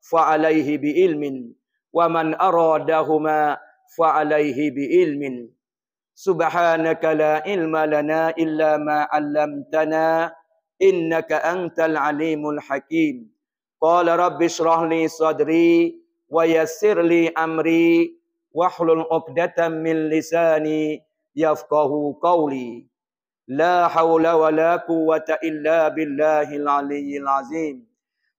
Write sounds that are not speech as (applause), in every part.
فعليه بعلم ومن أرادهما فعليه بعلم سبحانك لا علم لنا إلا ما علمتنا إنك أنت العليم الحكيم قال رب اشرح لي صدري ويسر لي أمري واحلل عقدة من لساني يفقه قولي لا حول ولا قوة إلا بالله العلي العظيم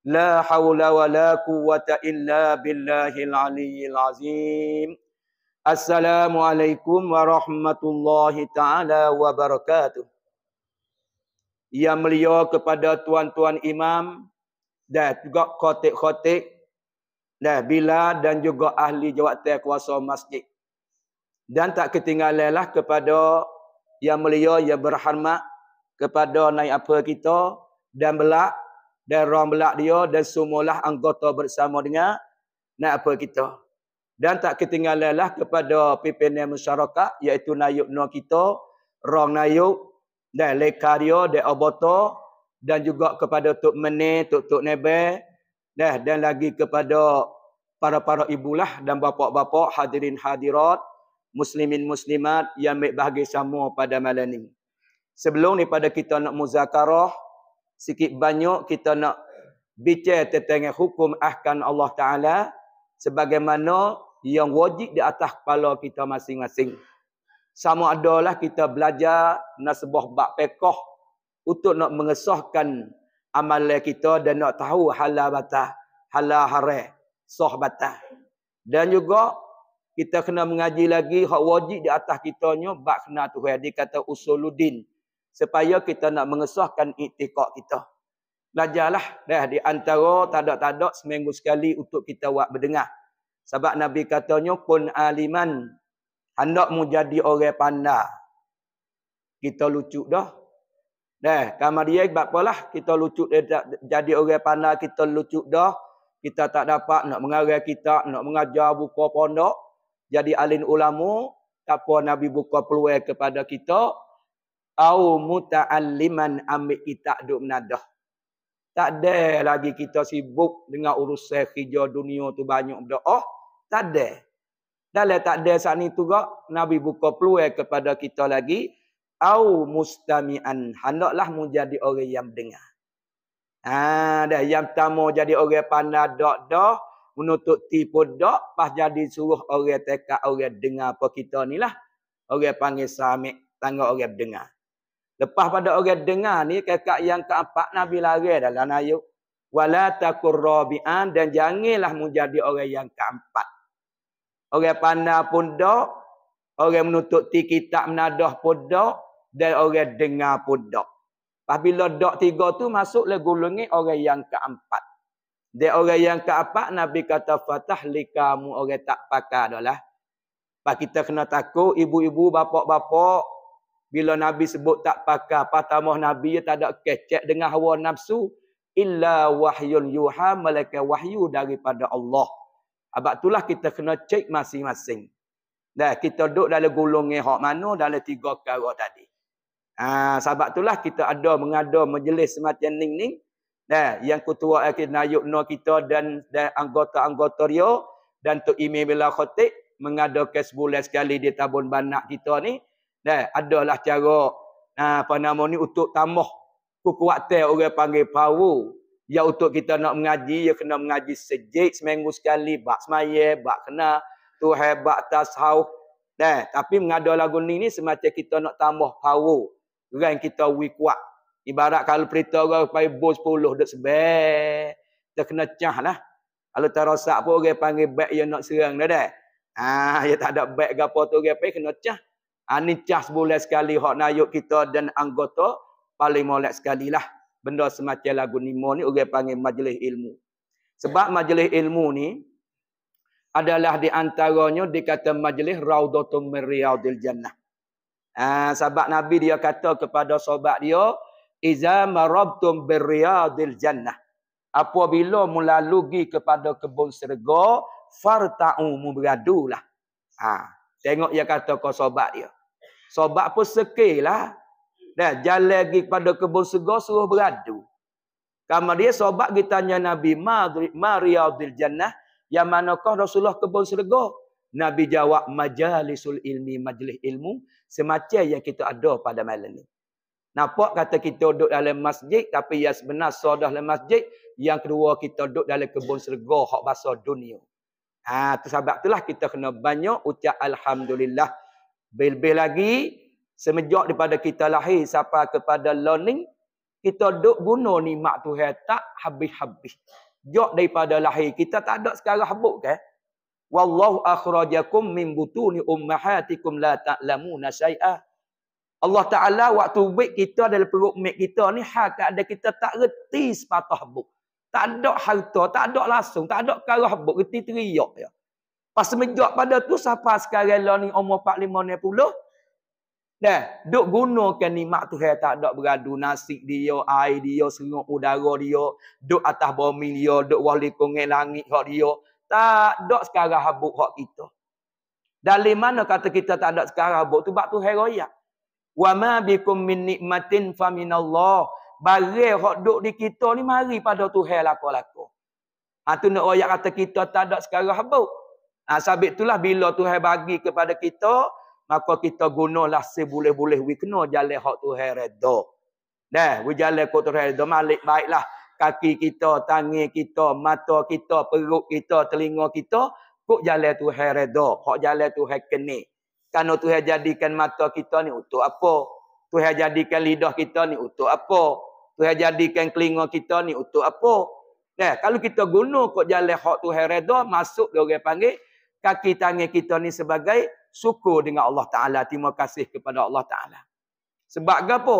لا حول ولا قوة إلا بالله العلي العظيم السلام عليكم ورحمة الله تعالى وبركاته Yang mulia kepada tuan-tuan imam dan juga khotik-khotik dan bila dan juga ahli jawatan kuasa masjid. Dan tak ketinggalanlah kepada yang mulia yang berhormat kepada naik apa kita dan belak dan orang belak dia dan semualah anggota bersama dengan nak apa kita. Dan tak ketinggalanlah kepada pimpinan masyarakat iaitu naib nua kita, rong naib dan lekario dan oboto dan juga kepada tok mene, tok tok nebe dan dan lagi kepada para-para ibulah dan bapak-bapak hadirin hadirat muslimin muslimat yang ambil bahagian sama pada malam ini. Sebelum ni pada kita nak muzakarah, sikit banyak kita nak bicara tentang hukum ahkan Allah Ta'ala sebagaimana yang wajib di atas kepala kita masing-masing. Sama adalah kita belajar nasbah bak pekoh untuk nak mengesahkan amalan kita dan nak tahu halal batah, halal hara, soh batah. Dan juga kita kena mengaji lagi hak wajib di atas kitanya bak kena tuhan. Dia kata usuluddin supaya kita nak mengesahkan iktikad kita. Belajarlah dah di antara tanda-tanda seminggu sekali untuk kita buat berdengar. Sebab Nabi katanya kun aliman hendak mu jadi orang pandai. Kita lucu dah. Dah, kamar dia buat polah kita lucu Dah jadi orang pandai kita lucu dah. Kita tak dapat nak mengarah kita, nak mengajar buka pondok, jadi alim ulama, tak apa Nabi buka peluang kepada kita au muta'alliman ambil kitab duk menadah. Tak ada lagi kita sibuk dengan urusan kerja dunia tu banyak berdoa. Oh, tak ada. Dalam tak ada saat ni tu kak, Nabi buka peluang kepada kita lagi. Au mustami'an. Hendaklah mu jadi orang yang dengar. Ah, ha, dah yang pertama jadi orang pandai dok dok menutup tipu dok pas jadi suruh orang tekak orang dengar apa kita ni lah orang panggil samik tangga orang dengar Lepas pada orang dengar ni kakak yang keempat Nabi lari dalam ayat wala takurrabian dan janganlah menjadi orang yang keempat. Orang pandai pun dak, orang menutup ti kitab menadah pun dak dan orang dengar pun dak. Apabila dak tiga tu masuklah golongan orang yang keempat. Dia orang yang keempat Nabi kata fatah likamu orang tak pakar dah Pak kita kena takut ibu-ibu, bapak-bapak, bila Nabi sebut tak pakar, patamah Nabi dia tak ada kecek dengan hawa nafsu. Illa wahyun yuha malaika wahyu daripada Allah. Sebab itulah kita kena cek masing-masing. Dah kita duduk dalam gulungnya hak mana dalam tiga perkara tadi. Ah ha, sebab itulah kita ada mengada majlis semacam ning ning. Dah yang ketua akid nayuk no kita dan dan anggota-anggota dia dan tu imam bila khatib mengada kes sekali di tabun banak kita ni. Dah, adalah cara nah, apa nama ni untuk tambah kekuatan orang panggil Pau. Ya untuk kita nak mengaji, ya kena mengaji sejik seminggu sekali, bak semaya, bak kena tu hebat tasau. Dah, tapi mengada lagu ni ni semata kita nak tambah power. Orang kita wi kuat. Ibarat kalau perita orang pakai bos 10 dak sebel, tak kena cah lah. Kalau tak rosak pun orang panggil bag yang nak serang dah dah. Ah, ha, ya tak ada bag gapo tu orang pergi kena cah. Ini cah boleh sekali hak nayuk kita dan anggota paling molek sekali lah. Benda semacam lagu ni nimo ni orang panggil majlis ilmu. Sebab ya. majlis ilmu ni adalah di antaranya dikata majlis raudatum min riyadil jannah. Ah ha, sahabat Nabi dia kata kepada sahabat dia iza marabtum bir riyadil jannah. Apabila melalui kepada kebun syurga, farta'u mu beradulah. Ah ha. Tengok dia kata kau sobat dia. Sobat pun sekir lah. Dan jalan pergi kepada kebun segar suruh beradu. Kamu dia sobat kita tanya Nabi Maria Abdul Jannah. Yang mana kau Rasulullah kebun segar? Nabi jawab majalisul ilmi majlis ilmu. Semacam yang kita ada pada malam ni. Nampak kata kita duduk dalam masjid. Tapi yang sebenar sudah dalam masjid. Yang kedua kita duduk dalam kebun segar. Hak basah dunia. Ha, tu tu lah kita kena banyak ucap Alhamdulillah. Lebih-lebih lagi, semenjak daripada kita lahir sampai kepada learning, kita duk guna nikmat Tuhan tak habis-habis. Jok daripada lahir, kita tak ada sekarang habuk ke? Wallahu akhrajakum min butuni ummahatikum la ta'lamuna syai'ah. Allah Ta'ala waktu baik kita dalam perut mek kita ni hak ada kita tak reti sepatah buk. Tak ada harta, tak ada langsung, tak ada kalau habuk reti teriak ya. Pas semenjak pada tu sampai sekarang lah ni umur 45 tahun puluh. Nah, duk gunakan nikmat tu hai tak ada beradu nasi dia, air dia, sengok udara dia, duk atas bumi dia, duk wali kongen langit hak dia. Tak ada sekarang habuk hak kita. Dari mana kata kita tak ada sekarang habuk tu, bak tu heroik. Wa ma bikum min nikmatin fa minallah barang hok duk di kita ni mari pada Tuhan lako-lako. Ha tu nak royak kata kita tak ada sekarang habuk. Ha sabit itulah bila Tuhan bagi kepada kita, maka kita gunalah seboleh-boleh wi kena jalan hok Tuhan redha. Dah, we jalan kok Tuhan redha malik baiklah. Kaki kita, tangan kita, mata kita, perut kita, telinga kita, kok jalan Tuhan redha, hok jalan Tuhan kene. Kano Tuhan jadikan mata kita ni untuk apa? Tuhan jadikan lidah kita ni untuk apa? Tuhan jadikan kelinga kita ni untuk apa? Nah, kalau kita guna kok jalan hak Tuhan redha, masuk dia orang panggil kaki tangan kita ni sebagai syukur dengan Allah Taala, terima kasih kepada Allah Taala. Sebab apa?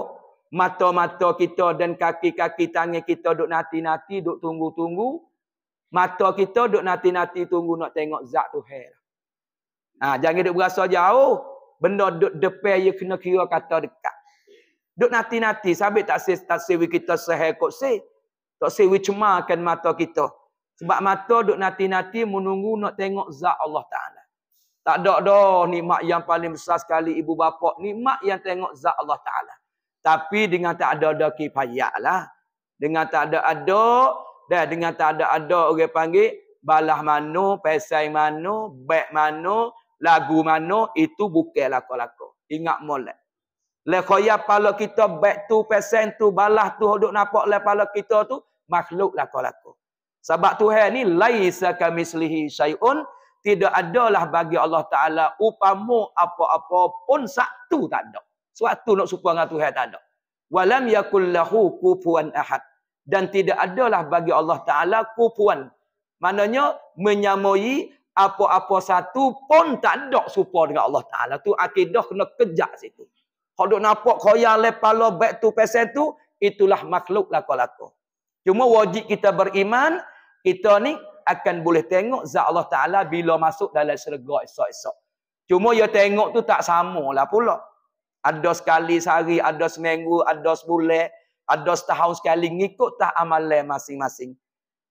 Mata-mata kita dan kaki-kaki tangan kita duk nanti-nanti, duk tunggu-tunggu. Mata kita duk nanti-nanti tunggu nak tengok zat Tuhan. Ha, jangan duk berasa jauh. Benda duk depan ya kena kira kata dekat. Duk nanti-nanti sabit tak sis tak sewi kita sehe kok se. Tak sewi cemakan mata kita. Sebab mata duk nanti-nanti menunggu nak tengok zat Allah Taala. Tak ada dah mak yang paling besar sekali ibu bapa ni mak yang tengok zat Allah Taala. Tapi dengan tak ada ada kifayatlah. Dengan tak ada ada dan dengan tak ada ada orang panggil balah mano, pesai mano, baik mano, lagu mano itu bukan lakon-lakon. Ingat molek. Le lah khoyap pala kita back to pesen tu balah tu duduk nampak le lah pala kita tu makhluk lah kau Sebab Tuhan ni laisa kamislihi syai'un tidak adalah bagi Allah Ta'ala upamu apa-apa pun satu tak ada. Suatu nak supa dengan Tuhan tak ada. Walam yakul lahu kupuan ahad. Dan tidak adalah bagi Allah Ta'ala kupuan. Maknanya menyamai apa-apa satu pun tak ada supa dengan Allah Ta'ala. tu akidah kena kejak situ. Hak duk nampak koyang lepas lo back to pesan tu, itulah makhluk lah laku-laku. Cuma wajib kita beriman, kita ni akan boleh tengok zat Allah Ta'ala bila masuk dalam syurga esok-esok. Cuma ya tengok tu tak sama lah pula. Ada sekali sehari, ada seminggu, ada sebulan, ada setahun sekali ngikut tak amalan masing-masing.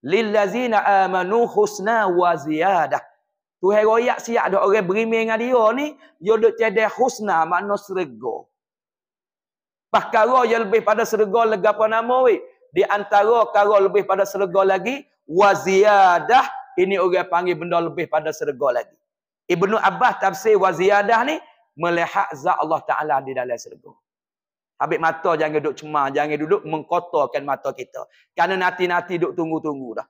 Lillazina amanu husna wa ziyadah. Tu heroyak siap ada orang berimeng dengan dia ni, dia duk cedek husna makna seregoh perkara yang lebih pada serga lega apa nama weh di antara perkara lebih pada serga lagi waziyadah ini orang panggil benda lebih pada serga lagi Ibnu Abbas tafsir waziyadah ni melihat zat Allah taala di dalam serga Habis mata jangan duduk cemar, jangan duduk mengkotorkan mata kita. Karena nanti-nanti duduk tunggu-tunggu dah.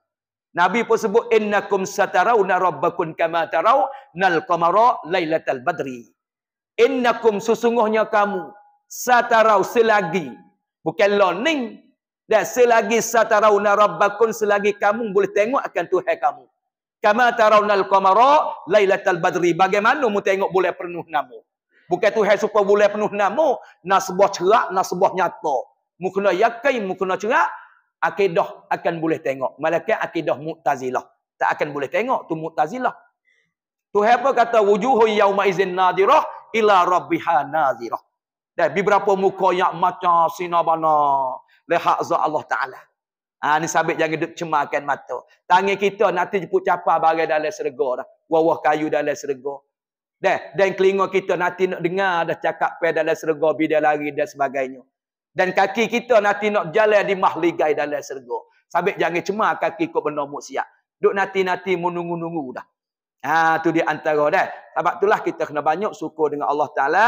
Nabi pun sebut innakum satarawna rabbakum kama kamatarau qamara lailatal badri. Innakum sesungguhnya kamu satarau selagi bukan learning dan selagi satarau narabbakun selagi kamu boleh tengok akan Tuhan kamu kama tarawnal qamara lailatal badri bagaimana mu tengok boleh penuh namo bukan Tuhan supaya boleh penuh namo nak sebuah cerak nak sebuah nyata mu kena yakin mu akidah akan boleh tengok malaikat akidah mu'tazilah tak akan boleh tengok tu mu'tazilah Tuhan apa kata wujuhu yauma izin nadirah ila rabbihana nadirah dan beberapa muka yang macam sinabana. Lihat za Allah Ta'ala. Ha, ni sabit jangan duduk cemarkan mata. Tangan kita nanti jemput capa bagai dalam serga dah. Wawah kayu dalam serga. Dah dan kelinga kita nanti nak dengar dah cakap pe dalam serga. Bida lari dan sebagainya. Dan kaki kita nanti nak jalan di mahligai dalam serga. Sabit jangan cemar kaki kau benar muksiat. Duduk nanti-nanti menunggu-nunggu dah. Ha, tu dia antara dah. Sebab itulah kita kena banyak syukur dengan Allah Ta'ala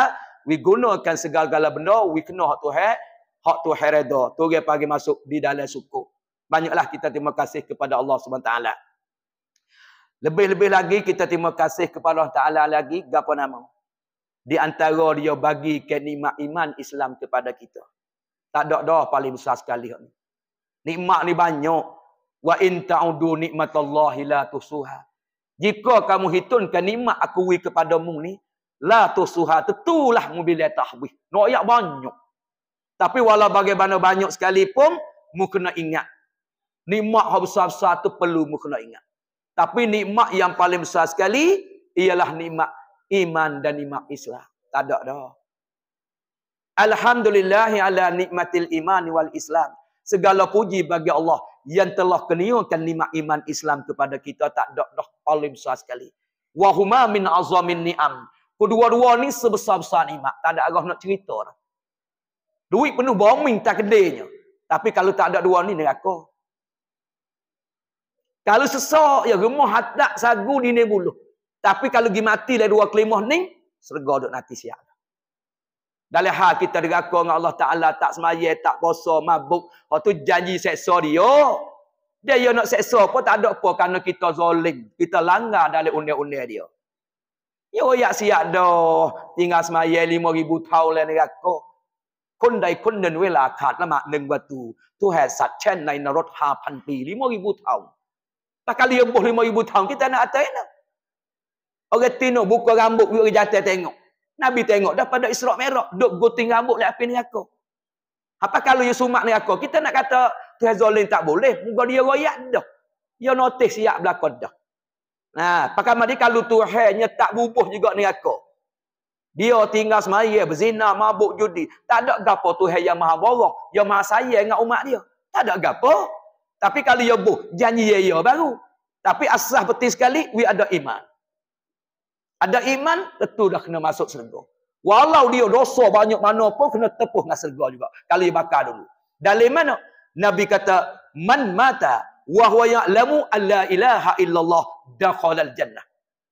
we gunakan segala-gala benda we kena hak Tuhan hak tu hereda tu dia pagi masuk di dalam suku banyaklah kita terima kasih kepada Allah Subhanahu SWT. lebih-lebih lagi kita terima kasih kepada Allah Taala lagi gapo nama di antara dia bagi nikmat iman Islam kepada kita tak ada dah paling besar sekali ni nikmat ni banyak wa in ta'udu nikmatallahi la tusuha jika kamu hitunkan nikmat aku wi kepadamu ni la tusuha tetulah mobil dia tahbih. Noyak banyak. Tapi wala bagaimana banyak sekalipun, mu kena ingat. Nikmat yang besar-besar tu perlu mu kena ingat. Tapi nikmat yang paling besar sekali, ialah nikmat iman dan nikmat Islam. Tak ada dah. Alhamdulillahi ala nikmatil iman wal Islam. Segala puji bagi Allah yang telah keniukan nikmat iman Islam kepada kita tak ada dah paling besar sekali. Wahuma min azamin ni'am. Kedua-dua ni sebesar-besar nikmat. Tak ada arah nak cerita dah. Duit penuh bombing tak kedainya. Tapi kalau tak ada dua ni, neraka. Kalau sesak, ya rumah hatak sagu di nebulu. Tapi kalau pergi mati dari lah dua kelimah ni, serga duk nanti siap. Dari hal kita neraka dengan Allah Ta'ala, tak semaya, tak kosong, mabuk. tu janji seksa dia. Dia nak seksa pun tak ada apa. Kerana kita zolim. Kita langgar dari undi-undi dia. Ya oyak siak doh. Tinggal semaya lima ribu tahun lah ni aku. Kun dai kun dan wila khat lama neng batu. Tu hai sat chen nai narot ha pan pi lima ribu tahun. Tak kali yang boh lima ribu tahun kita nak atas ni. Lah. Orang tino buka rambut buka jatah tengok. Nabi tengok dah pada Israq Merah. Duk guting rambut lah api ni aku. Apa kalau dia sumak ni aku? Kita nak kata Tuhan Zolim tak boleh. Muka dia royak dah. Dia notice siak belakang dah. Ha, pakai mandi kalau Tuhannya tak rubuh juga neraka. Dia tinggal semaya, berzina, mabuk, judi. Tak ada gapo Tuhan yang maha borok. Yang maha saya dengan umat dia. Tak ada gapo. Tapi kalau dia ya buh, janji dia, ya dia ya baru. Tapi asah peti sekali, we ada iman. Ada iman, tentu dah kena masuk serga. Walau dia dosa banyak mana pun, kena tepuh dengan serga juga. Kalau dia bakar dulu. Dari mana? Nabi kata, man mata wa huwa ya'lamu alla ilaha illallah dakhala jannah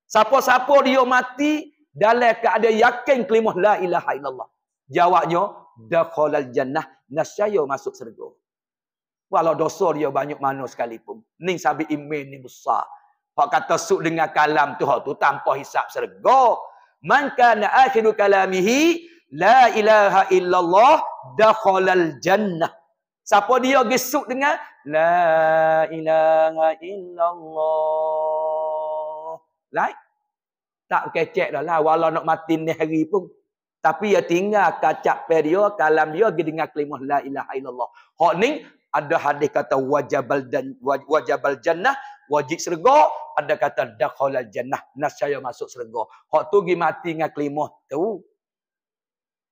siapa-siapa dia mati dalam keadaan yakin kelimah la ilaha illallah jawabnya dakhala jannah nasyaya masuk syurga walau dosa dia banyak mana sekalipun ning sabi iman ni besar Pak kata suk dengan kalam tu tu tanpa hisap syurga man kana akhiru kalamihi la ilaha illallah dakhala jannah siapa dia gesuk dengan La ilaha illallah. Like. Tak kecek dah lah. Walau nak mati ni hari pun. Tapi ya tinggal kacak peria, kalam dia pergi dengar kelimah la ilaha illallah. Hak ni ada hadis kata wajabal dan wajabal jannah, wajib serga, ada kata dakhalal jannah, nasyaya masuk serga. Hak tu pergi mati dengan kelimah tu.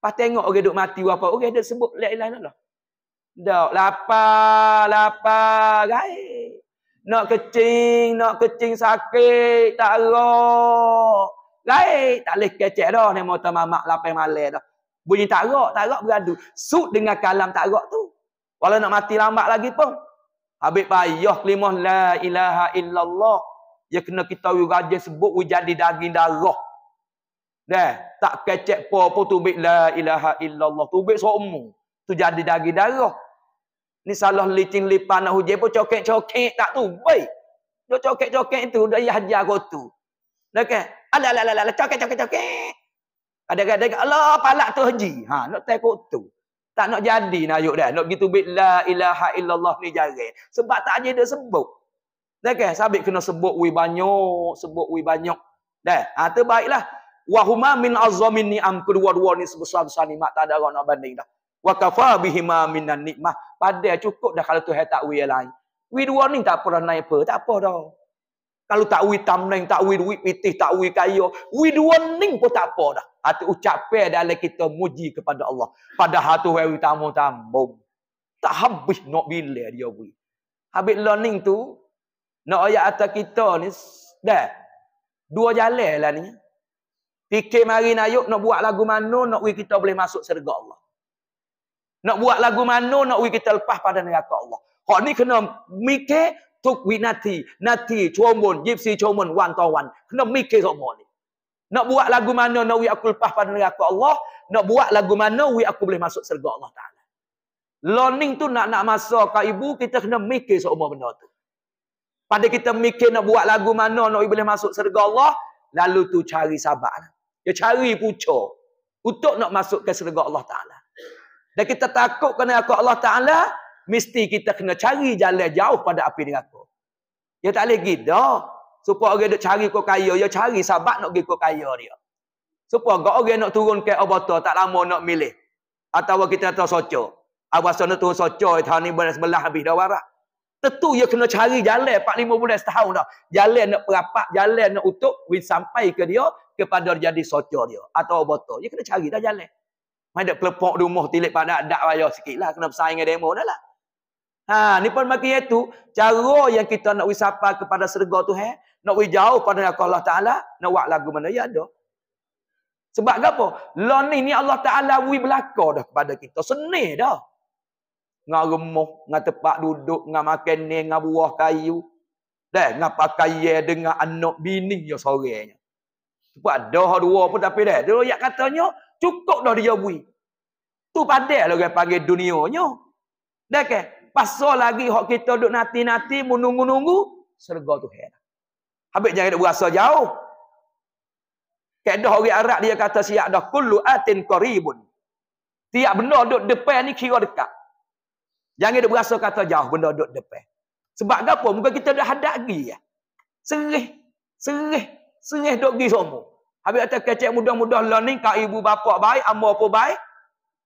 Pas tengok orang duk mati apa orang dia sebut la ilaha illallah. Dok, lapar, lapar, gai. Nak kecing, nak kecing sakit, tak rok. Gai, tak boleh kecek dah ni motor mamak lapar malam dah. Bunyi tak rok, tak rok beradu. Sud dengan kalam tak rok tu. Walau nak mati lambat lagi pun. Habis payah limah la ilaha illallah. Ya kena kita wujud wiraja sebut wujadi daging darah. Dah, tak kecek pun pun tubik la ilaha illallah. Tubik semua Tu jadi daging darah. Ni salah licin lipan nak hujan pun cokek-cokek tak tu. Baik. Dia cokek-cokek tu dah ya hajar kau tu. Okey. Kan? Ala ala ala cokek-cokek-cokek. Kadang-kadang Allah palak tu haji. Ha, nak takut tu. Tak nak jadi nak ayuk dah. Nak gitu bit la ilaha illallah ni jarang. Sebab tak ada dia sebut. Okey, kan? sabik kena sebut wi banyak, sebut wi banyak. Dah. Ha, terbaiklah. Wahuma min azamin ni am kedua-dua ni sebesar-besar ni mak tak ada orang nak banding dah wa kafa bihima minan nikmah padah cukup dah kalau Tuhan tak wei lain wei dua ni tak pernah naik apa tak apa dah kalau tak wei tamneng tak wei duit pitih tak wei kaya wei dua ni pun tak apa dah hati ucapan dalam kita muji kepada Allah padahal tu wei utama tambung tak habis nak bila dia wei habis learning tu nak ayat atas kita ni dah dua jalan lah ni fikir mari nak buat lagu mana nak kita boleh masuk syurga Allah nak buat lagu mana nak pergi kita lepas pada neraka Allah. Hak ni kena mikir tuk winati, nati chomon, jipsi chomon one to one. Kena mikir semua ni. Nak buat lagu mana nak aku lepas pada neraka Allah, nak buat lagu mana wi aku boleh masuk syurga Allah Taala. Learning tu nak nak masa kak ibu kita kena mikir semua benda tu. Pada kita mikir nak buat lagu mana nak boleh masuk syurga Allah, lalu tu cari sabar. Dia cari pucuk untuk nak masuk ke syurga Allah Taala. Dan kita takut kena aku Allah Ta'ala, mesti kita kena cari jalan jauh pada api neraka. Ya tak boleh gitu. Supaya orang nak cari kau kaya, ya cari sahabat nak pergi kau kaya dia. Supaya orang nak turun ke obata, tak lama nak milih. Atau kita nak tahu soco. Awas nak turun soco, tahun ni bulan sebelah habis dah warak. Tentu ia kena cari jalan, empat lima bulan setahun dah. Jalan nak perapak, jalan nak utuk, sampai ke dia, kepada dia jadi soco dia. Atau obata. Ia kena cari dah jalan. Mai dak pelepok rumah tilik pada dak raya sikitlah kena bersaing dengan demo dah lah. Ha, ni pun makin itu cara yang kita nak wisapa kepada serga Tuhan, nak wi jauh pada Allah Taala, nak wak lagu mana ya ada. Sebab apa? Lah ni ni Allah Taala wi belaka dah kepada kita. Seni dah. Ngah remuh, ngah tepak duduk, ngah makan ni, ngah buah kayu. Dah, ngah pakai ye dengan anak bini yo ya sorenya. Sebab dah dua pun tapi dah. Dulu yak katanya, cukup dah dia bui. Tu padat lah orang panggil dunianya. Dah ke? Pasal lagi hak kita duduk nanti-nanti, menunggu-nunggu, serga tu hera. Habis jangan duduk berasa jauh. Kedah orang Arab dia kata siap dah kullu atin qaribun. Tiap benda duduk depan ni kira dekat. Jangan duduk berasa kata jauh benda duduk depan. Sebab apa? Mungkin kita dah hadap lagi. Ya. Serih. Serih. Serih duduk pergi semua. Habis atas kecek mudah-mudah lah ni, kak ibu bapa baik, amba apa baik.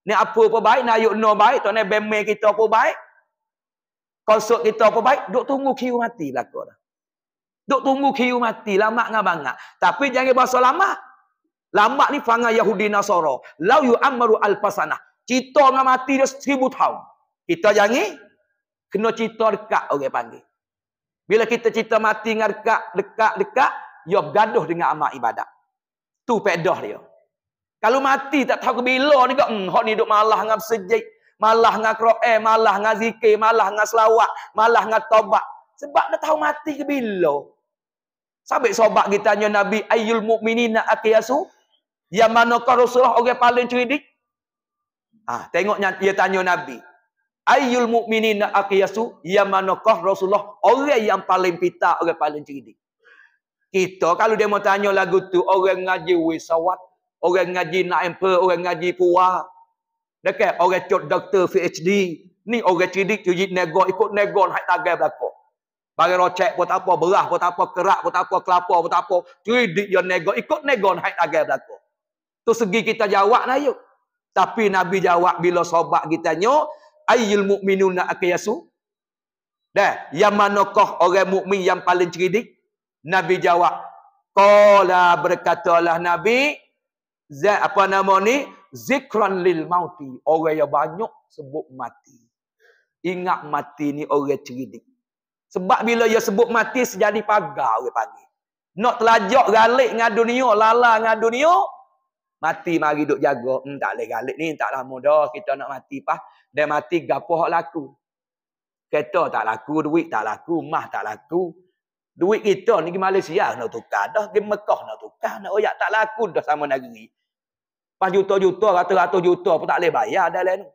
Ni apa apa baik, ni ayuk no baik, tak ni bemeh kita apa baik. Konsert kita apa baik, duk tunggu kiu mati lah kau dah. Duk tunggu kiu mati, lama dengan banyak. Tapi jangan bahasa lama. Lama ni fangan Yahudi Nasara. Lau yu amaru al-fasanah. Cita dengan mati dia seribu tahun. Kita jangan kena cita dekat orang okay, panggil. Bila kita cita mati dengan dekat, dekat, dekat, ya bergaduh dengan amal ibadat. Tu pedah dia. Kalau mati tak tahu ke bila ni kau, Hmm, hak ni duduk malah dengan sejik. Malah dengan kro'eh. Malah dengan zikir. Malah dengan selawat. Malah dengan tobat. Sebab dia tahu mati ke bila. Sampai sobat kita tanya Nabi Ayyul Mu'minina Akiyasu. Yang manakah Rasulullah orang paling cerdik? Ah, tengoknya dia tanya Nabi. Ayyul Mu'minina Akiyasu. Yang manakah Rasulullah orang yang paling pita, orang paling cerdik? Kita kalau dia mau tanya lagu tu orang ngaji wisawat, orang ngaji nak per, orang ngaji puah. Dekat orang cut doktor PhD, ni orang cidik cuci nego ikut nego hak tagai belako. Bagi rocek pun tak apa, berah pun tak apa, kerak pun tak apa, kelapa pun tak apa. Cuidik yang nego, ikut nego hak tagai belako. Tu segi kita jawab lah yuk. Tapi Nabi jawab bila sobat kita nyok, ayil mu'minu nak akiyasu. Dah, yang manakah orang mukmin yang paling cerdik? Nabi jawab, "Qala berkatalah Nabi, zat apa nama ni? Zikran lil mauti, orang yang banyak sebut mati. Ingat mati ni orang cerdik. Sebab bila dia sebut mati sejadi pagar orang panggil. Nak telajak galik dengan dunia, lala dengan dunia, mati mari duk jaga. Hmm, tak boleh galik ni, taklah mudah kita nak mati pas. Dan mati gapo hak laku. Kereta tak laku, duit tak laku, mah tak laku. Duit kita ni ke Malaysia nak tukar dah, ke Mekah nak tukar, nak oyak tak laku dah sama negeri. Pas juta-juta, ratus-ratus juta pun tak boleh bayar dalam ni.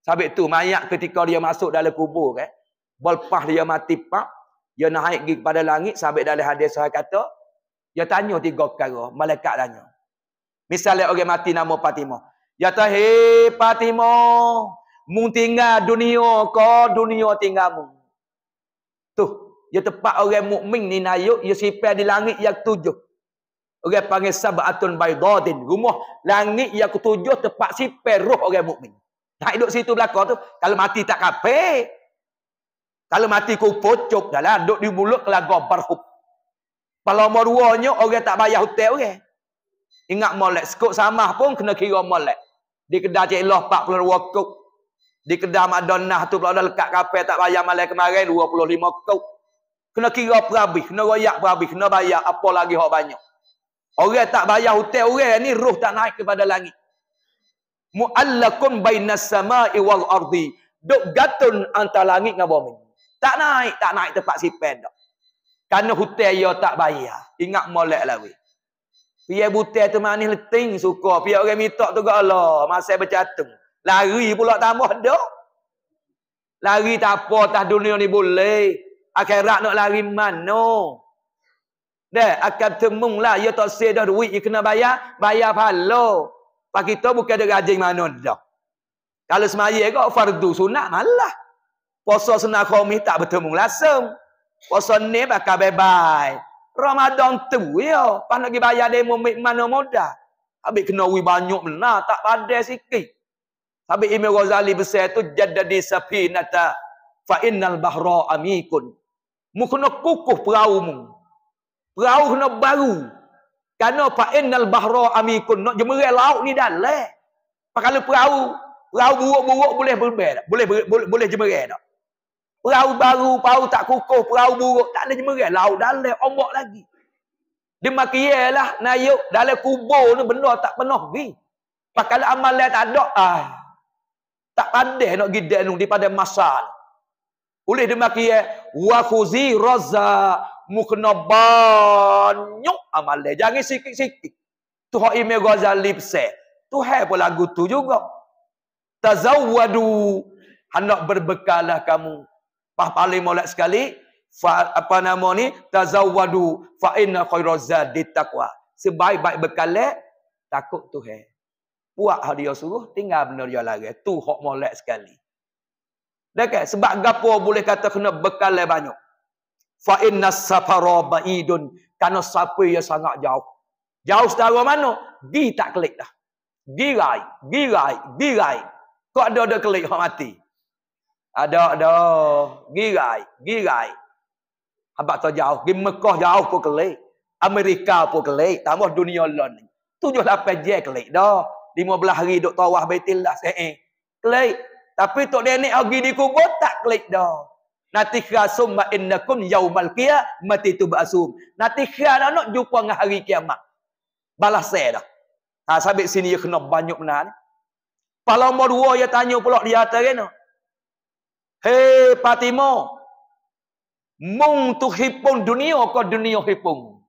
Sabit tu mayat ketika dia masuk dalam kubur kan. Eh? Belpah dia mati pak, dia naik pergi kepada langit sampai dalam hadis saya kata, dia tanya tiga perkara, malaikat tanya. Misalnya orang mati nama Fatimah. dia ya tahi hey, Fatimah, mung tinggal dunia kau, dunia tinggalmu. Tuh, Ya tempat orang mukmin ni naik, ya sipir di langit yang tujuh. Orang panggil sabatun baydadin. Rumah langit yang tujuh tempat sipir roh orang mukmin. Tak hidup situ belakang tu. Kalau mati tak kapek. Kalau mati ku pocok dah lah. Duduk di mulut ke lagu berhub. Kalau umur orang tak bayar hotel orang. Okay? Ingat molek. Sekut sama pun kena kira molek. Di kedai Cik Loh 42 kuk. Di kedai Madonna tu pula ada lekat kapal tak bayar malam kemarin 25 kuk kena kira perhabis, kena royak perhabis, kena bayar apa lagi hak banyak. Orang tak bayar hutang orang ni roh tak naik kepada langit. Mu'allakun bainas sama'i wal ardi. Dok gatun antara langit dengan bumi. Tak naik, tak naik tempat sipen dok. Karena hutang ia tak bayar. Ingat molek lah weh. Pia butir tu manis leting suka. Pia orang minta tu ke Allah. Masa bercatung. Lari pula tambah dok. Lari tak apa. Tak dunia ni boleh akhirat nak lari mano Dah, akan temung lah ya tak sedar dah duit ya kena bayar bayar pahala pak kita bukan dia rajin mano dah kalau semaya kau fardu sunat malah puasa sunat khomis tak bertemung langsung puasa ni bakal bebas Ramadan tu ya pas nak bayar demo mano moda Habis kena wui banyak mana tak padai sikit Habis Imam Ghazali besar tu jadda di safinata fa bahra amikun mu kena kukuh perahu mu perahu kena baru kerana fa innal bahra amikun nak jemerai laut ni dalam pakala perahu perahu buruk-buruk boleh berbel boleh boleh, boleh jemerai dak perahu baru perahu tak kukuh perahu buruk tak ada jemerai laut dalam ombak lagi dia makiyalah nayuk dalam kubur ni benda tak penuh pergi pakala amal tak ada ah tak pandai nak gidek nung di pada masa oleh demikian, eh, wa khuzi raza mukna banyak amal le, Jangan sikit-sikit. Tu hak Imam Ghazali pesan. Tu hai pun lagu tu juga. Tazawwadu hendak berbekalah kamu. Pah paling molek sekali fa, apa nama ni tazawwadu fa inna khairazza ditaqwa. Sebaik-baik bekal takut Tuhan. Puak hadiah suruh tinggal benar dia lagi. Tu hak molek sekali. Dekat sebab gapo boleh kata kena bekal banyak. Fa inna safara baidun kerana siapa yang sangat jauh. Jauh sedara mana? Di tak klik dah. Girai, girai, girai. Kok ada ada klik hak mati. Ada ada girai, girai. Apa tu jauh? Di Mekah jauh pun klik. Amerika pun klik. Tambah dunia lain ni. Tujuh lapan je klik dah. Lima belah hari duk tawah betil lah. Eh, eh. Klik. Tapi tok ni pergi di kubur tak klik dah. Nanti kha summa innakum yaumal qiyamah mati tu ba'sum. Nanti kha nak nak jumpa dengan hari kiamat. Balas saya dah. Ha sabik sini ya kena banyak benar ni. Pala nombor dua ya tanya pula di atas kena. Hei Patimo. Mung tu hipung dunia ko dunia hipung.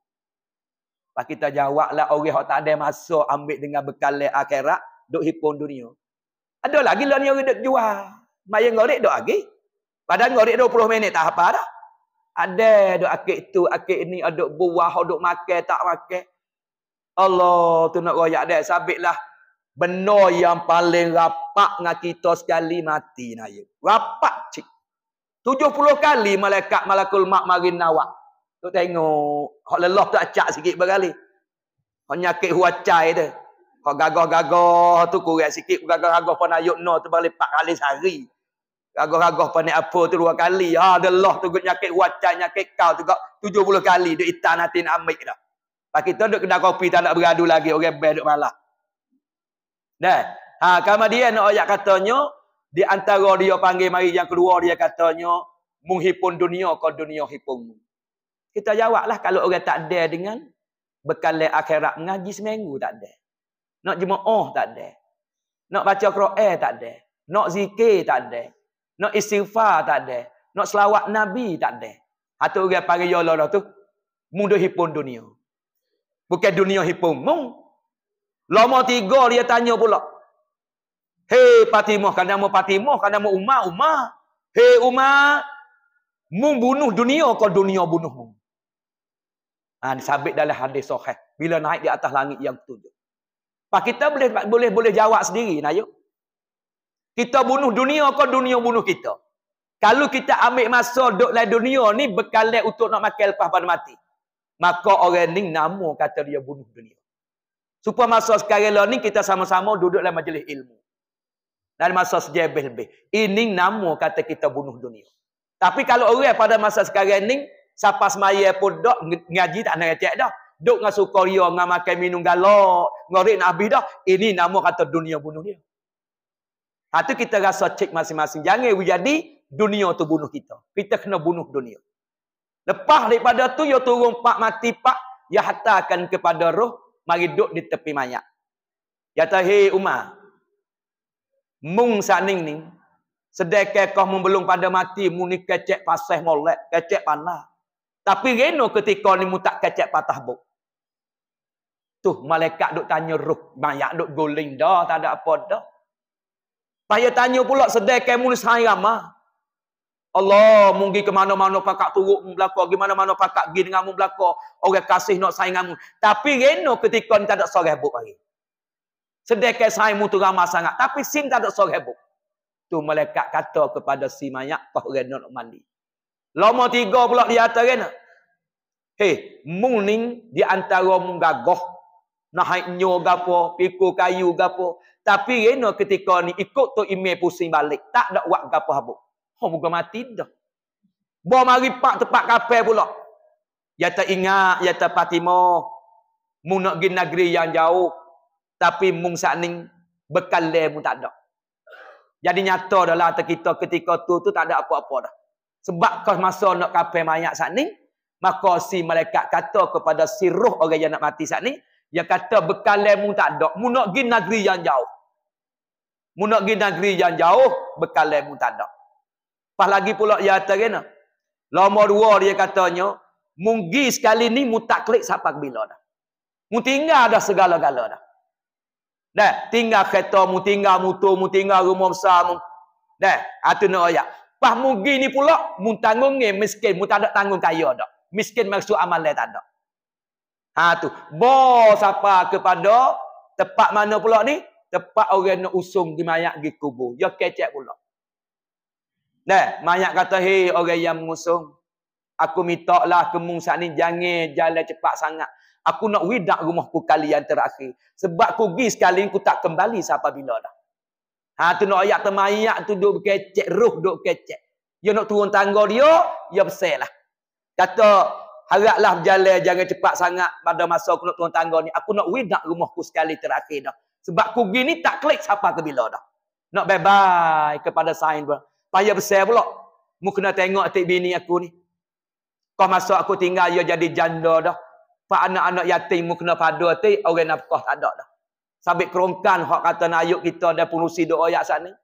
Pak kita jawab lah orang yang tak ada masa ambil dengan bekal akhirat. Duk hipung dunia. Ada lagi lah ni orang jual. Mayan ngorek dok lagi. Padahal ngorek 20 minit tak apa dah. Ada dok akik tu, akik ni ada buah, ada makan, tak makan. Allah tu nak royak dia. Sabitlah. Benar yang paling rapat dengan kita sekali mati naya. Rapat cik. 70 kali malaikat malakul mak marin nawak. Tu tengok. Hak lelah tu acak sikit berkali. Hak nyakit huacai dia. Kau gagah-gagah tu kurang sikit. Kau gagah-gagah pun ayuk no tu balik pak kali sehari. Gagah-gagah pun apa tu dua kali. Ha, ah, ada lah tu gue nyakit wacan, nyakit kau tu kak. Tujuh puluh kali duk itan hati nak ambil dah. Pak kita duk kedai kopi tak nak beradu lagi. Orang okay, duk malah. Dah. Ha, kalau dia nak ayat katanya. Di antara dia panggil mari yang keluar dia katanya. Menghipun dunia kau dunia hipun. Kita jawablah kalau orang tak ada dengan bekal akhirat mengaji seminggu tak ada. Nak jemaah oh, tak ada. Nak baca Quran tak ada. Nak zikir tak ada. Nak istighfar tak ada. Nak selawat Nabi tak ada. Hatu orang pari yola ya tu. Mudah hipun dunia. Bukan dunia hipun. Mung. Lama tiga dia tanya pula. Hei Fatimah. Kan nama Fatimah. Kan nama Umar. Umar. Hei Umar. Mung bunuh dunia. Kau dunia bunuh mung. Ha, sabit dalam hadis sahih. Bila naik di atas langit yang tujuh. Pak kita boleh boleh boleh jawab sendiri nak yuk. Kita bunuh dunia ke dunia bunuh kita. Kalau kita ambil masa duduk lain dunia ni bekalan untuk nak makan lepas pada mati. Maka orang ni nama kata dia bunuh dunia. Supaya masa sekarang lah ni kita sama-sama duduk dalam majlis ilmu. Dan masa sejebih lebih. Ini nama kata kita bunuh dunia. Tapi kalau orang pada masa sekarang ni, siapa semaya pun duduk, ngaji tak nak cek dah duk dengan sukaria dengan makan minum galak ngorek nak habis dah ini nama kata dunia bunuh dia ha kita rasa cek masing-masing jangan jadi dunia tu bunuh kita kita kena bunuh dunia lepas daripada tu ya turun pak mati pak ya hatakan kepada roh mari duk di tepi mayat ya tahi umar mung saning ni sedekah kau membelung pada mati mu ni kecek pasah molek kecek panah tapi reno ketika ni mu tak kecek patah buk Tuh malaikat duk tanya ruh mayat duk guling dah tak ada apa dah. Paya tanya pula sedai kai mulus haram ah. Allah munggi ke mana-mana pakak turuk belako ke mana-mana pakak gi dengan mu belako orang kasih nak saing ngamu tapi reno ketika ni tak ada sore hebuk pagi. Sedai kai saing mu tu ramah sangat tapi sin tak ada sore hebuk. Tu malaikat kata kepada si mayat kau reno nak mandi. Lama tiga pula di atas reno. Hei, mung ni di antara mung gagah nak haid nyo gapo, piku kayu gapo. Tapi reno ketika ni ikut tu imej pusing balik. Tak ada wak gapo habu. Oh, moga mati dah. Bawa mari pak tepat kapal pula. Ya ta ingat, ya ta patimo. Mu nak pergi negeri yang jauh. Tapi mung sakning bekal le mu tak ada. Jadi nyata adalah lah kita ketika tu tu tak ada apa-apa dah. Sebab kau masa nak kapal mayat sakning, maka si malaikat kata kepada si roh orang yang nak mati ni. Dia kata bekalan mu tak ada. Mu nak pergi negeri yang jauh. Mu nak pergi negeri yang jauh, bekalan mu tak ada. Pas lagi pula dia kata kena. Lama dua dia katanya, munggi sekali ni mu tak klik sampai bila dah. Mu tinggal dah segala-gala dah. Dah, tinggal kereta mu, tinggal motor mu, tinggal rumah besar mu. Dah, atu ha, nak ayat. Pas munggi ni pula, mu tanggung ni miskin, mu tak ada tanggung kaya dah. Miskin maksud amal tak ada. Ha tu. Bo siapa kepada tempat mana pula ni? Tempat orang nak usung di mayat di kubur. Ya kecek pula. Nah, mayat kata, hei orang yang mengusung. Aku minta lah kemung saat ni jangan jalan cepat sangat. Aku nak widak rumahku kali yang terakhir. Sebab aku pergi sekali aku tak kembali siapa bila dah. Ha tu nak ayat temayak tu duk kecek, roh duk kecek. Dia nak turun tangga dia, dia besar Kata, haraplah berjalan jangan cepat sangat pada masa aku nak turun tangga ni. Aku nak widak rumahku sekali terakhir dah. Sebab aku pergi ni tak klik siapa ke bila dah. Nak bye-bye kepada sain pun. Payah besar pula. Mu kena tengok atik bini aku ni. Kau masa aku tinggal dia jadi janda dah. Pak anak-anak yatim mu kena padu atik. Orang nafkah tak ada dah. Sabit kerongkan hak kata nayuk kita dan pengurusi doa yang sana.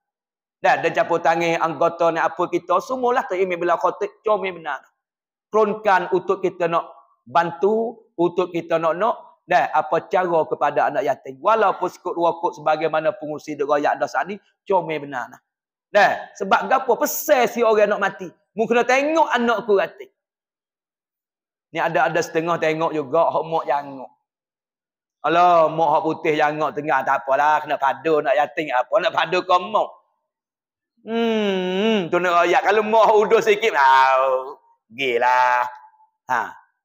Dan dia campur tangan anggota ni apa kita. Semualah tak imi bila khotik. Cuma benar kronkan untuk kita nak bantu, untuk kita nak nak Dah apa cara kepada anak yatim. Walaupun sekut rokok sebagaimana pengurusi di Raya Adas saat ini, comel benar. Nah. Dan, sebab apa? Pesel si orang nak mati. Mu kena tengok anak ku rati. Ni ada ada setengah tengok juga, hok mok jangok. Alah, mok hok putih jangok tengah tak apalah, kena padu nak yatim apa nak padu kau mok. Hmm, hmm tu nak ayat kalau mok udah sikit. Ah gilah. Ha.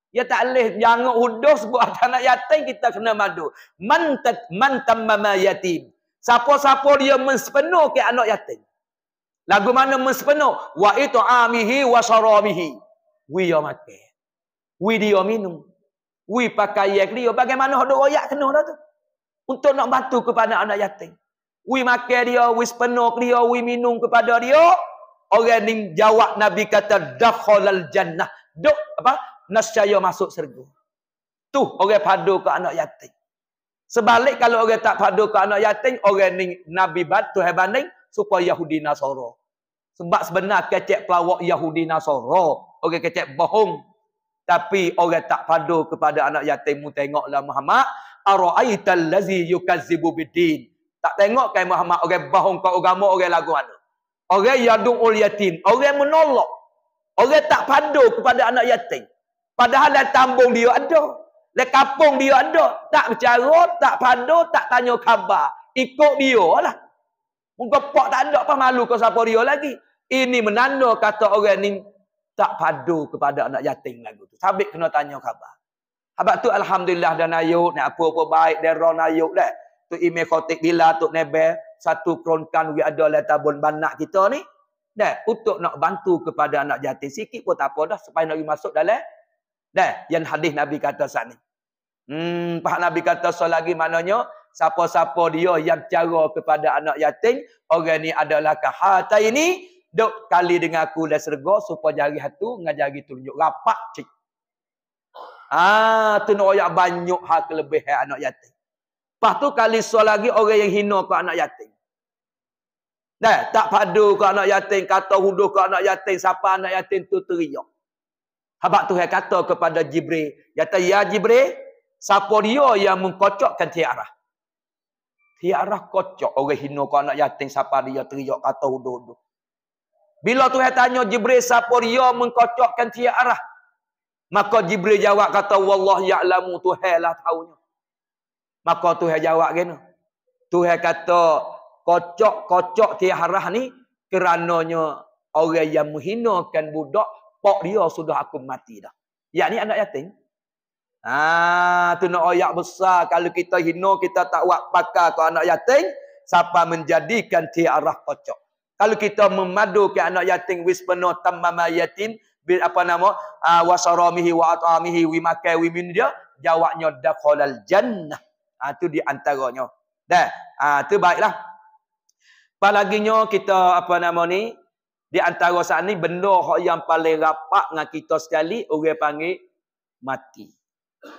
Ya tak leh jangan huduh sebab ada (laughs) anak yatim kita kena madu. Man tat man tamma yatim. Siapa-siapa dia mensepenuh ke anak yatim. Lagu mana mensepenuh? Wa itu amihi wa sharabihi. Wi yo mate. Wi dia minum. Wi pakai yak dia bagaimana hok royak kena dah tu. Untuk nak bantu kepada anak yatim. Wi makan dia, wi sepenuh dia, wi minum kepada dia, orang ni jawab Nabi kata dakhalal jannah. dok apa? Nescaya masuk syurga. Tu orang padu ke anak yatim. Sebalik kalau orang tak padu ke anak yatim, orang ni Nabi batu tu hebaning supaya Yahudi Nasara. Sebab sebenar kecek pelawak Yahudi Nasara, orang kecek bohong. Tapi orang tak padu kepada anak yatim mu tengoklah Muhammad, ara'aital ladzi yukazzibu bidin. Tak tengok kan Muhammad orang bohong kau agama orang lagu mana? Orang yadu'ul yatim. Orang menolak. Orang tak padu kepada anak yatim. Padahal dia tambung dia ada. Dia kapung dia ada. Tak bercara, tak padu, tak tanya khabar. Ikut dia lah. Muka pak tak ada apa malu kau siapa dia lagi. Ini menanda kata orang ni tak padu kepada anak yatim lagu tu. Sabit kena tanya khabar. Habak tu alhamdulillah dan ayuk nak apa-apa baik dan ron ayuk lah. Tu imej khotik bila tu nebel satu kronkan we ada oleh tabun banak kita ni. Dah, untuk nak bantu kepada anak jatuh sikit pun tak apa dah. Supaya nak masuk dalam. Dah, yang hadis Nabi kata saat ni. Hmm, Pak Nabi kata so selagi maknanya, siapa-siapa dia yang cara kepada anak yatim, orang ni adalah kahata ini, Dok kali dengan aku dan serga, supaya jari hatu, dengan jari tunjuk. Rapat, cik. Ah, tu nak banyak hak lebih anak yatim. Lepas tu kali soal lagi orang yang hina kau anak yatim. Nah, tak padu kau anak yatim, kata huduh kau anak yatim, siapa anak yatim tu teriak. Habak tu yang kata kepada Jibril, kata ya Jibril, siapa dia yang mengkocokkan tiarah? Tiarah kocok orang hina kau anak yatim, siapa dia teriak kata huduh-huduh. Bila tu yang tanya Jibril, siapa dia mengkocokkan tiarah? Maka Jibril jawab kata, Wallah ya'lamu tu lah tahunya. Maka Tuhan jawab gini. Tuhan kata, kocok-kocok tiharah ni kerananya orang yang menghinakan budak, pak dia sudah aku mati dah. Yang ni anak yatim. Ah, tu nak ayak besar. Kalau kita hina, kita tak buat pakar ke anak yatim. Siapa menjadikan tiarah kocok. Kalau kita memadu ke anak yatim, wispenuh tamama yatim, bil apa nama uh, wasaramihi wa atamihi wi makai jawabnya dakhalal jannah Ah tu di antaranya. Dah. Ah tu baiklah. Apalaginya kita apa nama ni? Di antara saat ni benda yang paling rapat dengan kita sekali orang panggil mati.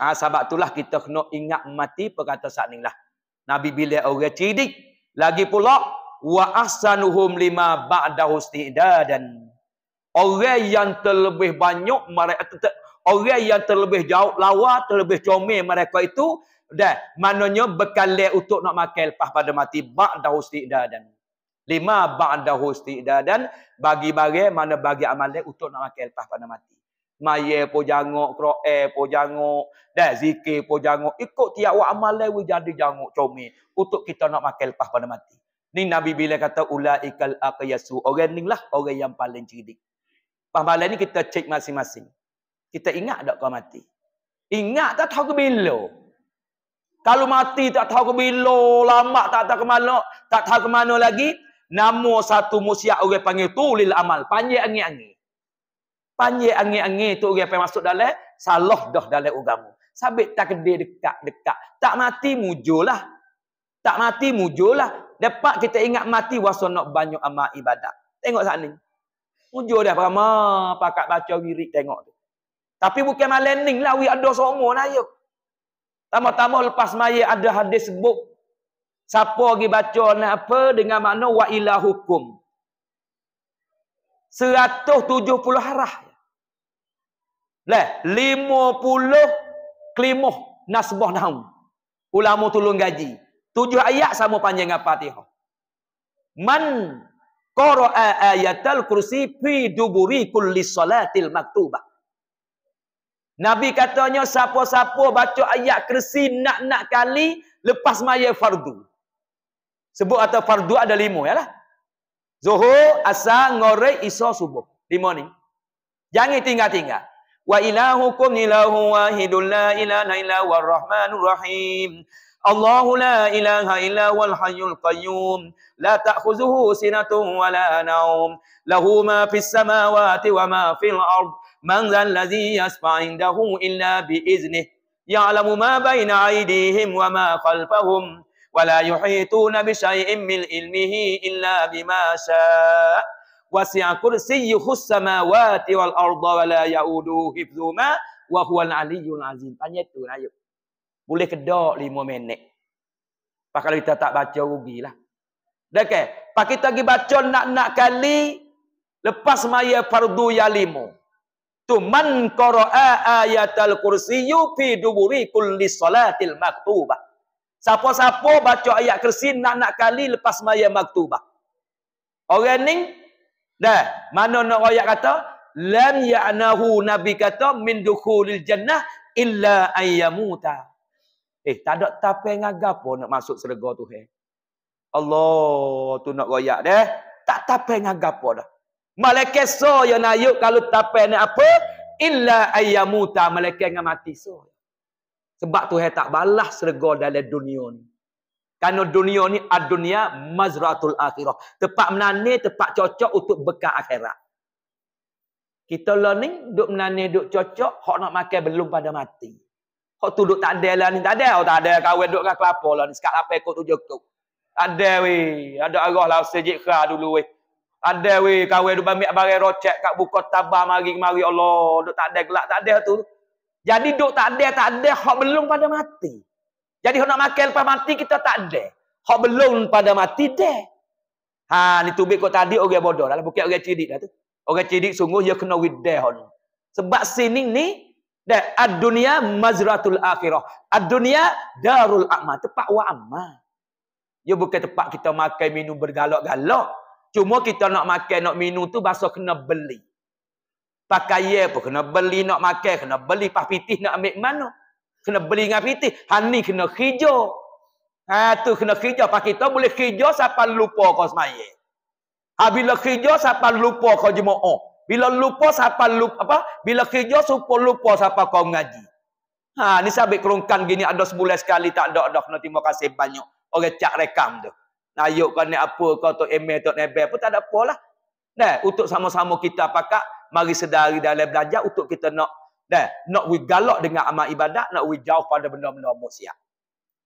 Ah sebab itulah kita kena ingat mati perkata saat ni lah. Nabi bila orang cidik. Lagi pula wa ahsanuhum lima ba'da husnida dan orang yang terlebih banyak mereka orang yang terlebih jauh lawa terlebih comel mereka itu dah manonyo bekale untuk nak makan lepas pada mati ba'da istidadan lima ba'da istidadan bagi bagi mana bagi amal dia untuk nak makan lepas pada mati maye po jangok qira'e po jangok dah zikir po jangok ikut tiap wa amal dia jadi jangok comel untuk kita nak makan lepas pada mati ni nabi bila kata ikal aqyasu orang ni lah orang yang paling cerdik Pas malam ni kita cek masing-masing. Kita ingat tak kau mati? Ingat tak tahu ke bila? Kalau mati tak tahu ke bila, lama tak tahu ke mana, tak tahu ke mana lagi. Nama satu musyak orang panggil lil amal. Panjang angin-angin. Panjang angin-angin tu orang yang masuk dalam salah dah dalam agama. Sabit tak kedai dekat-dekat. Tak mati mujulah. Tak mati mujulah. Dapat kita ingat mati wasonok banyak amal ibadat. Tengok saat ni. Mujur dah ramah baca wirik tengok tu. Tapi bukan malam ni lah. Wih ada seorang naik. Tama-tama lepas mayat ada hadis sebut siapa lagi baca nak apa dengan makna wa ila hukum. 170 harah. Lah, 50 klimoh nasbah nahu. Ulama tolong gaji. 7 ayat sama panjang apa Fatihah. Man qara'a ayatal kursi fi duburi kulli salatil maktubah. Nabi katanya siapa-siapa baca ayat kursi nak-nak kali lepas maya fardu. Sebut atau fardu ada lima ya lah. Zuhur, Asar, Ngorek, Isa, Subuh. Lima ni. Jangan tinggal-tinggal. Wa ilahukum ilahu wahidun la ilaha illa warrahmanur rahim. Allah la ilaha illa wal hayyul qayyum. La ta'khuzuhu sinatun wa la naum. Lahu ma fis samawati wa ma fil ardu. من ذا الذي يشفع عنده إلا بإذنه يعلم ما بين أيديهم وما خلفهم ولا يحيطون بشيء من علمه إلا بما شاء وسع كرسيه السماوات والأرض ولا يؤوده حفظهما وهو العلي العظيم ayat tu ayat boleh kedok lima minit pak kalau kita tak baca rugilah dah ke pak kita pergi baca nak-nak kali lepas maya fardu yang lima tu man qara'a ayatal kursi fi duburi kulli salatil maktubah siapa-siapa baca ayat kursi nak nak kali lepas maya maktubah orang ni dah mana nak ayat kata lam ya'nahu nabi kata min dukhulil jannah illa ayyamuta eh tak ada tapi ngagapo nak masuk syurga tu he eh. Allah tu nak royak deh tak tapai ngagapo dah Malaikat so ya nayuk kalau tapai ni apa? Illa ayyamuta malaikat yang mati so. Sebab tu tak balas sergol dalam dunia ni. Karena dunia ni ad-dunia mazratul akhirah. Tempat menani, tempat cocok untuk bekal akhirat. Kita learning ni, menani, duduk cocok, hak nak makan belum pada mati. Hak tu duduk tak ada lah ni, tak ada. Oh, tak ada kawan duduk kat kelapa lah ni. Sekarang apa ikut tu jokok. ada weh. Ada arah lah sejik dulu weh. Ada we kawin duk ambil barang rocek kat buka tabah mari kemari Allah, duk tak ada gelak, tak ada tu. Jadi duk tak ada, tak ada hak belum pada mati. Jadi hak nak makan lepas mati kita tak ada. Hak belum pada mati deh. Ha, ni tu kau tadi orang bodoh dah, bukan orang cerdik dah tu. Orang cerdik sungguh dia kena with hon. Sebab sini ni dah ad-dunya mazratul akhirah. Ad-dunya darul akmal, tempat wa amma. Dia bukan tempat kita makan minum bergalak-galak. Cuma kita nak makan, nak minum tu bahasa kena beli. Pakaian pun kena beli, nak makan, kena beli. Pas pitih nak ambil mana? Kena beli dengan pitih. Hani kena hijau. Ha, tu kena hijau. Pas kita boleh hijau, siapa lupa kau semaya. Ha, bila hijau, siapa lupa kau Oh, Bila lupa, siapa lupa. Apa? Bila hijau, siapa lupa siapa kau ngaji. Ha, ni sabit kerungkan gini ada sebulan sekali tak ada dah. Kena terima kasih banyak. Orang cak rekam tu. Ayub kau ni apa kau tok Emel tok Nebel pun tak ada apalah. Nah, untuk sama-sama kita pakak mari sedari dalam belajar untuk kita nak dah nak we galak dengan amal ibadat, nak we jauh pada benda-benda maksiat.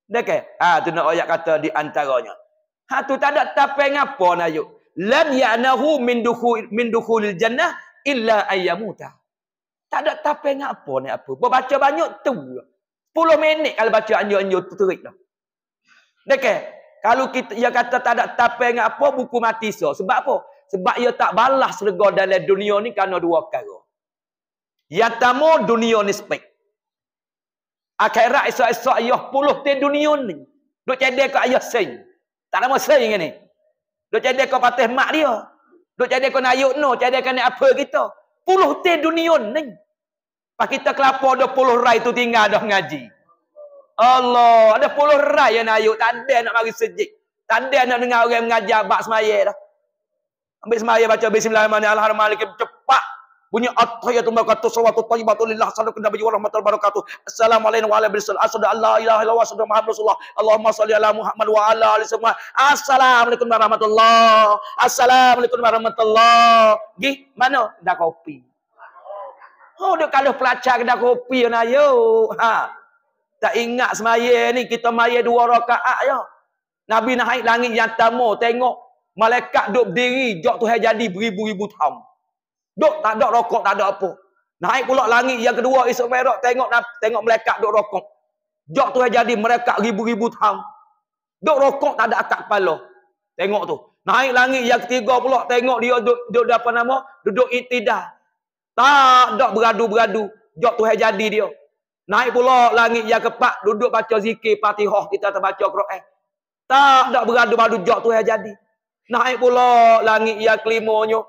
Dah ke? Ha tu nak ayat kata di antaranya. Ha tu tak ada tapi ngapa nayu? Lam ya'nahu min dukhu min dukhulil jannah illa ayyamuta. Tak ada tapi ngapa ni apa? Baca banyak tu. 10 minit kalau baca anjo-anjo tu teriklah. Dah ke? Kalau kita ya kata tak ada tapai dengan apa buku mati so. Sebab apa? Sebab ia tak balas lega dalam dunia ni kerana dua perkara. tamu dunia ni spek. Akhirat esok-esok ayah puluh di dunia ni. Duk cedek kau ayah sen. Tak nama sen ni. Duk cedek kau patih mak dia. Duk cedek kau nak no. Cedek kau nak apa kita. Puluh di dunia ni. Pak kita kelapa dua puluh rai tu tinggal dah ngaji. Allah, ada puluh raya nak ayuk. Tak nak mari sejik. Tak nak dengar orang mengajar bak semaya dah. Ambil semaya baca bismillahirrahmanirrahim. Alhamdulillah. Cepat. Bunyi at-tahiyatu maqatu sawatu tayyibatu lillah sallallahu alaihi wa rahmatu barakatuh. Assalamu alaihi wa alihi wasallam. Asyhadu an ilaha illallah wa asyhadu rasulullah. Allahumma shalli ala Muhammad wa ala ali semua. Assalamualaikum warahmatullahi. Assalamualaikum warahmatullahi. Gih, mana? Dah kopi. Oh, dia kalau pelajar dah kopi nak ayuk. Ha. Tak ingat semaya ni kita maya dua rakaat ya. Nabi naik langit yang tamu tengok malaikat duk berdiri jok tu jadi beribu-ribu tahun. Duk tak ada rokok tak ada apa. Naik pula langit yang kedua esok merok tengok tengok malaikat duk rokok. Jok tu jadi mereka ribu-ribu tahun. Duk rokok tak ada akak kepala. Tengok tu. Naik langit yang ketiga pula tengok dia duk, duk, duk apa nama duduk itidah. Tak ada beradu-beradu. Jok tu jadi dia. Naik pula langit yang keempat duduk baca zikir Fatihah kita terbaca Quran. Tak dak beradu badu jok tu yang jadi. Naik pula langit yang kelimonyo.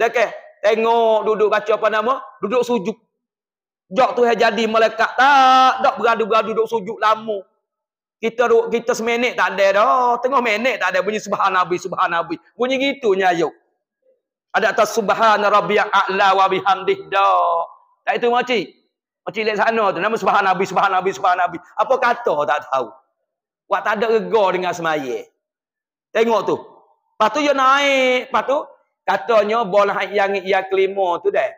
eh tengok duduk baca apa nama? Duduk sujud. jok tu yang jadi malaikat tak dak beradu berada duduk sujud lama. Kita duduk kita seminit tak ada dah. Tengah minit tak ada bunyi subhan nabi subhan nabi. Bunyi gitu nyayuk. Ada atas subhana rabbiyal a'la wa bihamdih dah. Tak itu mak cik. Macam lihat sana tu. Nama subhan Nabi, subhan Nabi, subhan Nabi. Apa kata tak tahu. Wak tak ada rega dengan semaya. Tengok tu. Lepas tu dia naik. Lepas tu katanya bola naik yang ia kelima tu dah.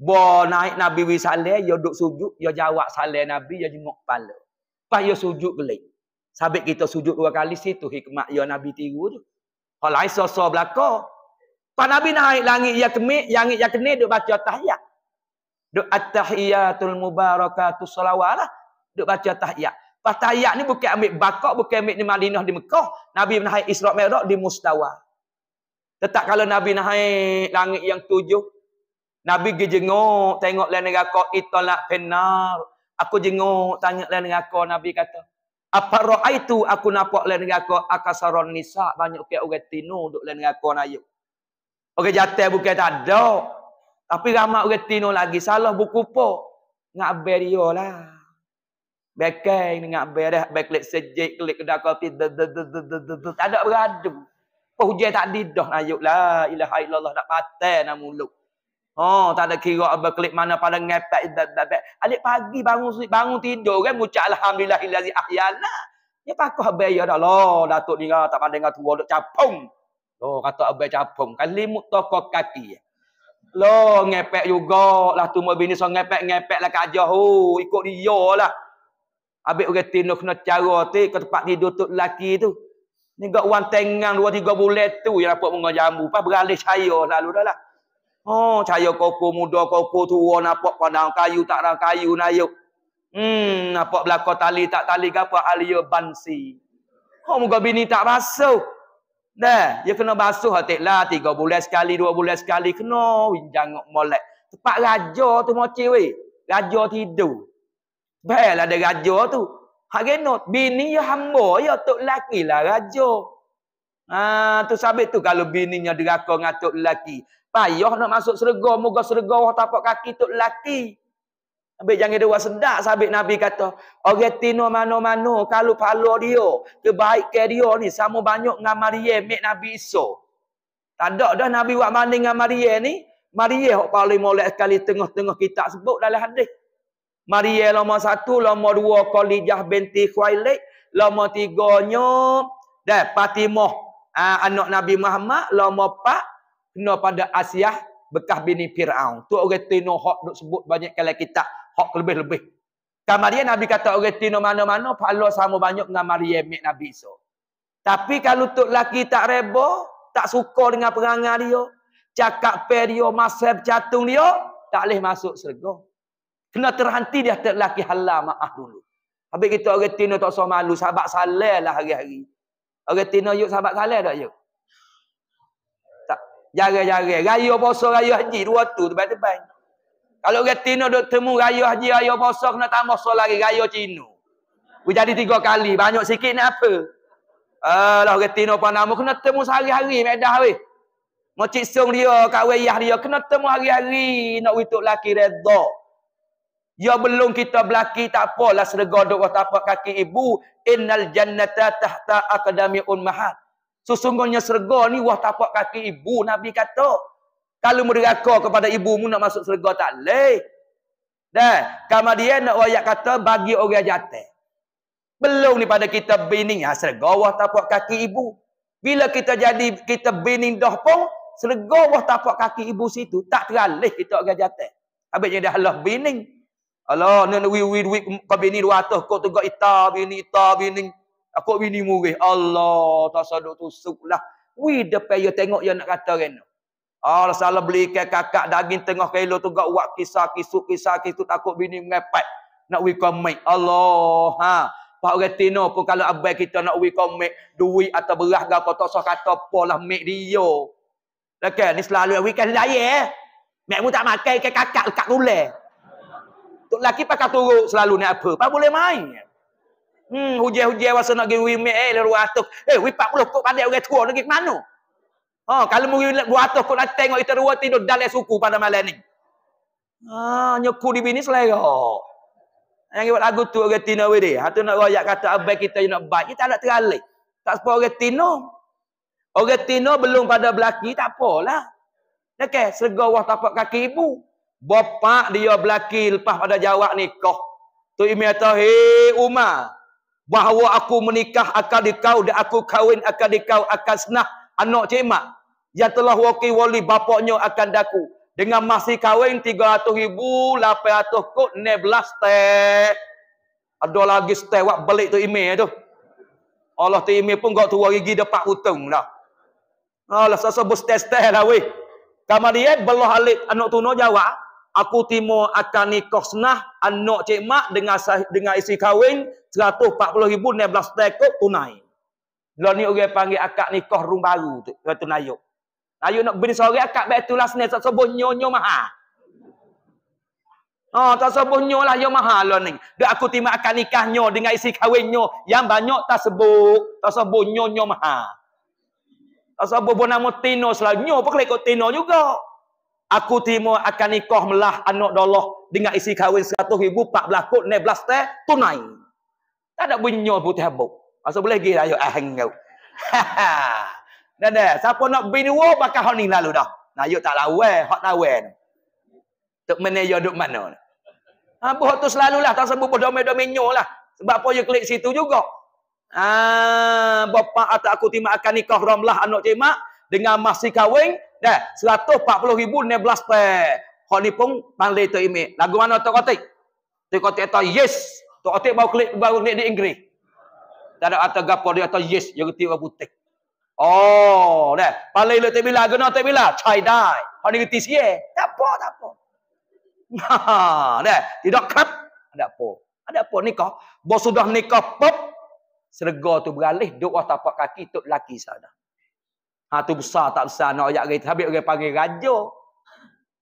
Bola naik Nabi Wisalai. Dia duduk sujud. Dia jawab salai Nabi. Dia jenguk kepala. Lepas dia sujud gelik. Sabit kita sujud dua kali situ. Hikmat dia Nabi tiru tu. Kalau lain sosok belakang. Lepas Nabi naik langit ia kemik. Langit ia kena duduk baca tahiyat. Duk at-tahiyyatul mubarakatuh salawat lah. Duk baca tahiyat. Lepas tahiyyat ni bukan ambil bakok, bukan ambil ni Madinah di Mekah. Nabi naik Israq Merah di Mustawa. Tetap kalau Nabi naik langit yang tujuh. Nabi pergi jenguk, tengok lain dengan kau, itulah penar. Aku jenguk, tanya lain dengan kau, Nabi kata. Apa roh itu aku nampak lain dengan kau, akasaron nisa, banyak orang tinu duduk lain dengan kau, Orang okay, jatuh bukan tak ada. Tapi ramai reti ni lagi. Salah buku apa? Nak abis dia lah. Bekeng ni nak abis dah. Bek klik sejik, klik kedai kopi. Tak ada beradu. Apa hujan tak didah nak ayuk lah. Ilaha illallah nak patah nak lah muluk. Oh, ha, tak ada kira apa klik mana pada ngepek. Alik pagi bangun bangun tidur kan. Mucak Alhamdulillah ilahi ahyana. Ya pakoh abis ya dah. Lah. Datuk ni tak pandai dengan tua. Duk capung. Oh, kata abis capung. kalimut limut kaki ya. Lo ngepek juga lah tu mau bini so ngepek ngepek lah kajah hu ikut dia lah. Abik orang tinuk nak cara tu ke tempat tidur tu laki tu. Ni gak wan tengang dua tiga bulan tu yang dapat mengajar jambu pas beralih saya lah, lalu dah lah. Oh, cahaya koko muda, koko tu tua, nampak pandang kayu, tak ada kayu, naik. Hmm, nampak belakang tali, tak tali ke apa, alia bansi. Oh, muka bini tak rasa. Dah, dia kena basuh hati lah. Tiga bulan sekali, dua bulan sekali. Kena jangan molek. Tempat raja tu moci weh. Raja tidur. Baiklah ada raja tu. Hari ni, bini ya hamba ya. Tok laki lah raja. Ha, tu sabit tu kalau bininya diraka dengan tok laki. Payah nak masuk serga. Moga serga orang tapak kaki tu laki. Habis jangan dia sedak sabit Nabi kata. Orang tino mano-mano kalau palo dia. Kebaikan dia ni sama banyak dengan Maria mek Nabi Isa. Tak ada dah Nabi buat mana dengan Maria ni. Maria yang paling molek sekali tengah-tengah kita sebut dalam hadis. Maria lama satu, lama dua kolijah binti Khwailik. Lama tiga nyok. Dan Fatimah ah, anak Nabi Muhammad. Lama empat kena pada Asiah bekas bini Firaun. Tu orang Tino hok duk sebut banyak kali kitab, hok lebih-lebih. Kemudian Nabi kata orang Tino mana-mana pahala sama banyak dengan Maryam mek Nabi so. Tapi kalau tu laki tak reba, tak suka dengan perangai dia, cakap per dia masab catung dia, tak leh masuk syurga. Kena terhenti dia tok laki halal maaf dulu. Habis kita orang Tino tak usah malu, sahabat salahlah hari-hari. Orang Tino yuk sahabat salah tak yuk? Jara-jara. Raya poso, raya haji. Dua tu tebal-tebal. Kalau orang Tino duk temu raya haji, raya poso, kena tambah so lagi raya Cina. Dia jadi tiga kali. Banyak sikit ni apa? Alah, orang Tino pun nama. Kena temu sehari-hari. Medah weh. Mocik sung dia, kawai yah dia. Kena temu hari-hari. Nak witup laki redha. Ya belum kita belaki tak apa. Lah serga duk kaki ibu. Innal jannata tahta akadami ummahat. Sesungguhnya serga ni wah tapak kaki ibu Nabi kata. Kalau meneraka kepada ibumu nak masuk serga tak leh Dah, kemudian nak wayak kata bagi orang jatuh. Belum ni pada kita bini ya serga wah tapak kaki ibu. Bila kita jadi kita bini dah pun serga wah tapak kaki ibu situ tak teralih kita orang jatuh. Habis jadi Allah bini. Allah nak wi wi duit kau bini 200 kau tegak ita bini ita bini. Ita, bini. Aku bini murih. Allah tasaduk tu suklah. Wi depan ya tengok ya nak kata kan. Allah salah beli ikan kakak daging tengah kilo tu gak buat kisah kisuk kisah kisuk takut bini mengepat. Nak wi komik. Allah ha. Pak Retino pun kalau abai kita nak wi komik duit atau beras gak kotak sah kata polah mik dia. Lekan lah ni selalu wi kan daya. Eh? Mek mu tak makan ke kakak dekat rulah. Tok laki pakai turuk selalu ni apa? Pak boleh main. Hmm, hujan-hujan masa nak pergi wimik eh, lalu atuh. Eh, wipak puluh kot pandai orang tua lagi ke mana? Ha, oh, kalau mungkin dua atuh kot nak tengok kita dua tidur dalai suku pada malam ni. Ha, ah, nyeku di bini selera. Yang buat lagu tu orang tina wadi. Hatu nak royak kata abai kita nak baik. Kita nak teralik. Tak sepuluh orang tina. Orang tina belum pada belaki, tak apalah. Okay, sergau wah tapak kaki ibu. Bapak dia belaki lepas pada jawab nikah. Tu imi atau, hei Umar bahawa aku menikah akan dikau dan aku kahwin akan dikau akan senah anak cemak yang telah wakil wali bapaknya akan daku dengan masih kahwin 300,800 kot ne belas teh ada lagi setiap wak balik tu email tu Allah tu email pun kau tua gigi dapat utung lah Allah sasa bus test lah weh kamar dia belah alik anak tunuh jawab aku timo akan nikah senah anak cik mak dengan dengan isteri kahwin 140,000 neblas tekuk tunai. Lo ni orang panggil akak nikah rum baru tu, tu nayuk. Nayuk nak beri sore akad betul lah senih tak sebut nyonya maha. Oh, tak sebut nyonyo lah yang maha lo ni. Dia aku timo akad nikahnya dengan isteri kahwinnya yang banyak tak sebut, tak sebut nyonya maha. Tak sebut nama Tino selalu. Nyo pun kelekut Tino juga. Aku terima akan nikah melah anak dolah dengan isi kahwin 100 ribu, 14 kot, 16 teh, tunai. Tak ada bunyi putih habuk. Masa boleh pergi, lah, ayo aheng kau. (laughs) Dan dah, eh, siapa nak bini wo, bakal honing lalu dah. Nah, yuk tak lawa, eh, hak tak lawa. Tak menaya duk mana. Apa ah, hak tu selalu lah, tak sebut berdomen-domen lah. Sebab apa you klik situ juga. Ah, bapa, atau aku timak akan nikah ramlah anak timak dengan masih kahwin dah 140 ribu ni belas per kau ni pun pandai tu imit lagu mana tu kotik tu kotik tu yes tu kotik baru klik baru ni di Inggeris tak ada atas gapo dia tu yes yang kerti baru putih oh dah pandai lu tak bila lagu mana tak bila Chai dai, kau ni kerti lah. siya tak apa tak apa dah tidak kap tak apa ada apa nikah bos sudah nikah pop serga tu beralih duk tapak kaki tu laki sana Ha tu besar tak besar nak ayat kereta habis orang panggil raja.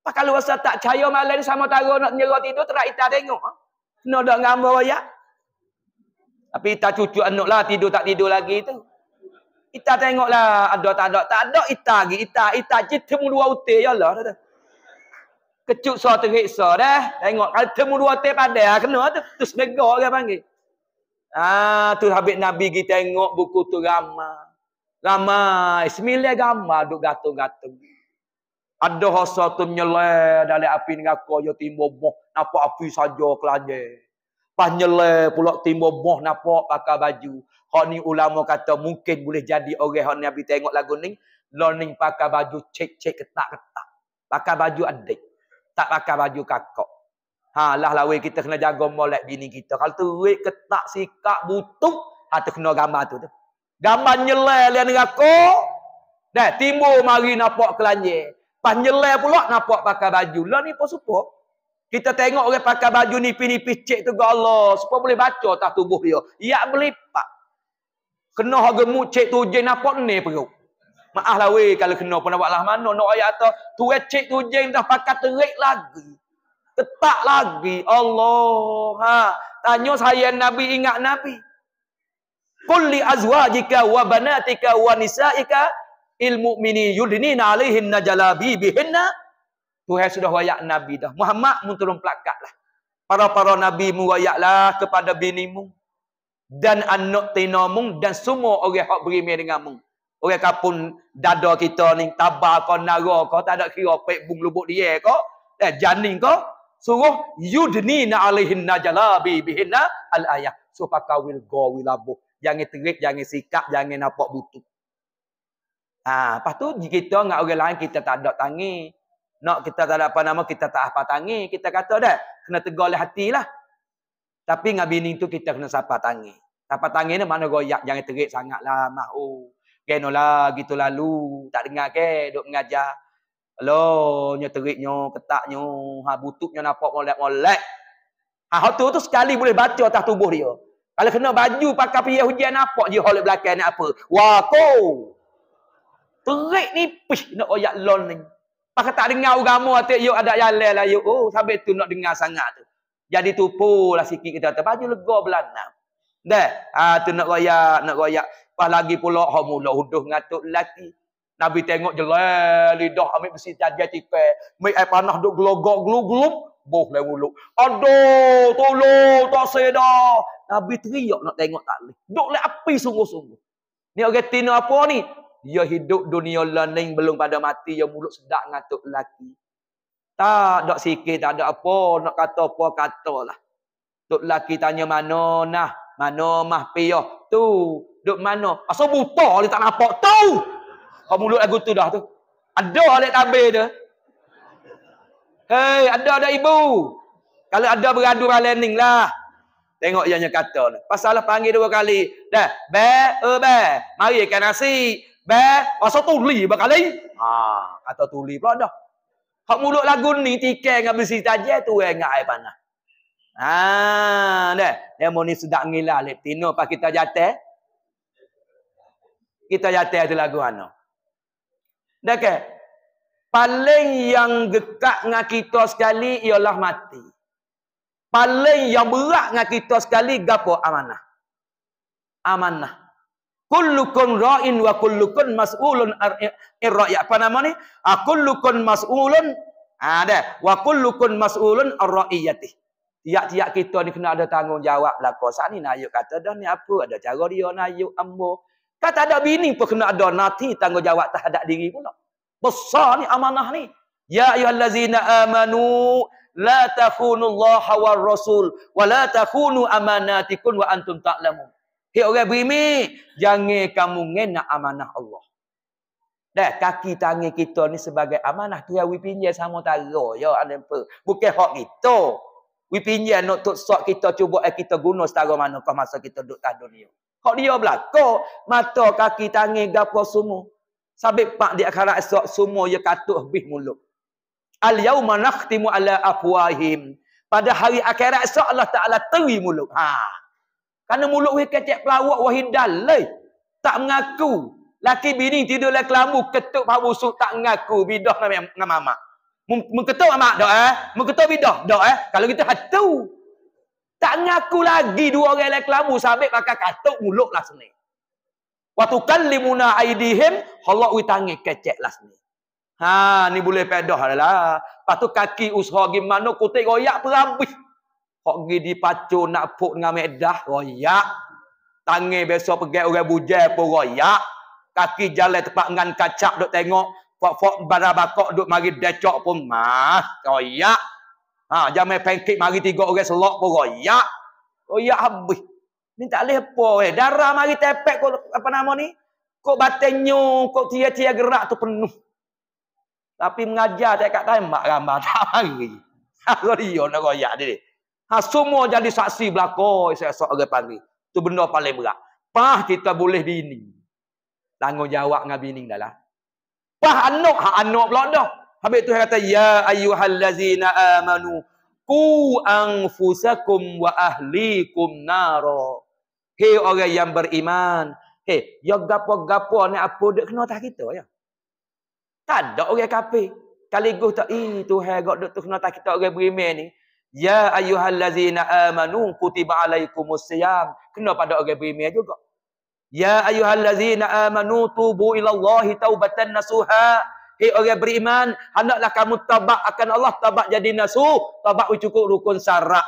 Pak kalau rasa tak cahaya malam ni sama taruh nak nyerah tidur terak ita tengok. Ha? no dak ngamba waya. Tapi ita cucu anak lah tidur tak tidur lagi tu. Ita tengoklah ada tak ada tak ada ita lagi ita ita jitu dua uti ya Allah tu. Kecuk so teriksa dah. Tengok kalau temu dua uti padah ha, kena tu terus negak orang panggil. Ah tu habis nabi gi tengok buku tu ramah. Ramai. Semilih agama duk gatung-gatung. Ada hasa tu nyeleh dari api dengan aku. Ya timbul moh. Nampak api saja kelanya. Pas nyeleh pulak timbul moh. Nampak pakai baju. Hak ni ulama kata mungkin boleh jadi orang. Hak ni habis tengok lagu ni. Learning pakai baju cek-cek ketak-ketak. Pakai baju adik. Tak pakai baju kakak. Ha lah lah kita kena jaga molek bini kita. Kalau tu ketak sikap butuh. Ha tu kena gambar tu tu. Gambar nyelai dia neraka. Dah timbul mari nampak kelanye, Pas nyelai pula nampak pakai baju. Lah ni pun serupa. Kita tengok orang pakai baju ni pinipis cek tu Allah. Siapa boleh baca tak tubuh dia. Ya berlipat. Kena gemuk cek tu je nampak ni perut. Maaf lah weh kalau kena pun nampak lah mana. Nak ayat tu. Tu cek tu je dah pakai terik lagi. Ketak lagi. Allah. Ha. Tanya saya Nabi ingat Nabi kulli azwajika wa banatika wa nisaika il mu'mini yudnina alaihin najalabi bihinna Tuhan sudah wayak Nabi dah. Muhammad mun turun pelakat lah. Para-para Nabi mu wayaklah kepada bini mu Dan anak tinamu dan semua orang hak berimia dengan mu. Orang kapun dada kita ni. Tabah kau, nara kau. Tak ada kira pek bung lubuk dia kau. Eh, janin kau. Suruh yudnina alaihin najalabi bihinna al-ayah. Suruh pakawil gawil abuh jangan terik, jangan sikap, jangan nampak butuh. Ha, lepas tu kita dengan orang lain kita tak ada tangi. Nak kita tak ada apa nama kita tak apa tangi. Kita kata dah kena tegur oleh hati lah. Tapi dengan bini tu kita kena sapa tangi. Sapa tangi ni mana goyak jangan terik sangat lah. Mahu. Oh, kena lah gitu lalu. Tak dengar ke duk mengajar. Hello, nyo teriknya, ketaknya, ha, butuknya nampak molek-molek. Ha, tu, tu sekali boleh baca atas tubuh dia. Kalau kena baju pakai piyah hujan apa je hal belakang ni apa? Wako. Terik ni pish nak oyak lon ni. Pakai tak dengar agama tu yo ada jalan lah yuk. Oh sampai tu nak dengar sangat tu. Jadi tupulah sikit kita kata baju lega belanak. Dah, ha, tu nak royak, nak royak. Pas lagi pula, ha mula huduh ngatuk lelaki. Nabi tengok je, lidah ambil besi tajah tipe. Ambil air panah duk gelogok, gelug-gelug. Boh lewuluk. Aduh, tolong, tak sedar. Nabi teriak nak tengok tak boleh. Duduk lah api sungguh-sungguh. Ni orang tina apa ni? Dia hidup dunia learning belum pada mati. Dia mulut sedap ngatuk lelaki. Tak ada sikit, tak ada apa. Nak kata apa, kata lah. Tuk lelaki tanya mana nah. Mana mah piyah. Tu. Duk mana. Asal buta dia tak nampak. Tu. Kau mulut lagu tu dah tu. Ada alat tabir dia. Hei, ada ada ibu. Kalau ada beradu balik lah. Tengok ianya kata. Pasal lah panggil dua kali. Dah. Ba, e, ba. Mari ikan nasi. Ba. Pasal tuli berkali. Ha. Kata tuli pula dah. Hak mulut lagu ni. Tikai dengan besi tajah tu. Eh, dengan air panah. Ha. Dah. Dia mau ni sedap ngilah. Lepino pas kita jatuh. Kita jatuh tu lagu anu. Dah ke? Paling yang dekat dengan kita sekali ialah mati paling yang berat dengan kita sekali gapo amanah amanah kullukum ra'in wa kullukum mas'ulun ar-ra'i apa nama ni ah, kullukum mas'ulun ah, ada wa kullukum mas'ulun ar-ra'iyati tiap-tiap kita ni kena ada tanggungjawab belaka saat ni nayuk kata dah ni apa ada cara dia nayuk ambo kata ada bini pun kena ada nanti tanggungjawab tak terhadap diri pula besar ni amanah ni ya ayyuhallazina amanu la Allah wa rasul wa la tafunu amanatikum wa antum ta'lamun. Hei orang berimi, jangan kamu ngena amanah Allah. Dah kaki tangan kita ni sebagai amanah tu yang pinjam sama taro ya alempa. Bukan hak kita. We pinjam nak tok sok kita cuba eh, kita guna setara mana kau masa kita duduk tak dunia. Hak dia belako, mata kaki tangan gapo semua. Sabik pak di akhirat esok semua ya katuh bih muluk. Al yauma nakhtimu ala afwahim. Pada hari akhirat so Allah Taala teri mulut. Ha. Karena mulut wei kecek pelawak wahid dalai. Tak mengaku. Laki bini tidur lah kelambu ketuk pak busuk tak mengaku bidah nama nama mak. Mengketuk mak dok eh. Mengketuk bidah dok eh. Kalau kita hatu. Tak mengaku lagi dua orang lelaki kelambu sambil pakai katuk mulut lah sini. Waktu kan limuna aidihim, Allah utangi kecek lah sini. Ha ni boleh pedah lah. Lepas tu kaki usha pergi mana kutik royak perabis. Lah. Kok pergi dipacu nak puk dengan medah royak. Tangi besok pergi orang bujai pun royak. Kaki jalan tepat dengan kacak duk tengok. Fok-fok barang bakok duk mari decok pun mas royak. Ha jamai pengkik mari tiga orang selok pun royak. Royak habis. Ni tak boleh apa eh. Darah mari tepek kok apa nama ni. Kok batenyu, kok tiap-tiap gerak tu penuh. Tapi mengajar tak kat time mak gambar (laughs) tak mari. Aku dia nak royak dia. Ha semua jadi saksi belako saya sok orang pagi. Tu benda paling berat. Pah kita boleh bini. jawab dengan bini dah lah. Pah anak, hak anak pula dah. Habis tu dia kata, Ya ayuhallazina amanu, Ku anfusakum wa ahlikum naro. Hei orang yang beriman. Hei, yang gapo-gapo ni apa dia kena tak kita ya. Tak ada orang kafir. Kaligus tak, eh Tuhan gak duk tu kena tak kita orang beriman ni. Ya ayyuhallazina amanu kutiba alaikumus siyam. Kena pada orang beriman juga. Ya ayyuhallazina amanu tubu ilallahi taubatan nasuha. Hei orang beriman, Anaklah kamu tabak akan Allah, tabak jadi nasuh, tabak cukup rukun syarak.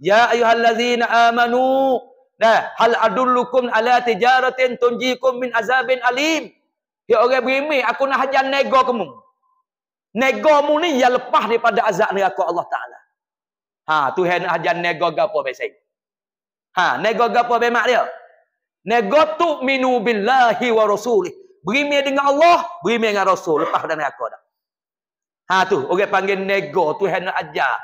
Ya ayyuhallazina amanu. Nah, hal adullukum ala tijaratin tunjikum min azabin alim. Ya orang berimi, aku nak hajar nego kamu. Nego kamu ni yang lepah daripada azab neraka Allah Ta'ala. Ha, tu yang nak hajar nego gapo besi. Ha, nego gapo bemak dia. Nego tu minu billahi wa rasulih. Berimi dengan Allah, berimi dengan Rasul. lepah dari neraka dah. Ha, tu. Orang panggil nego. Tu yang nak ajar.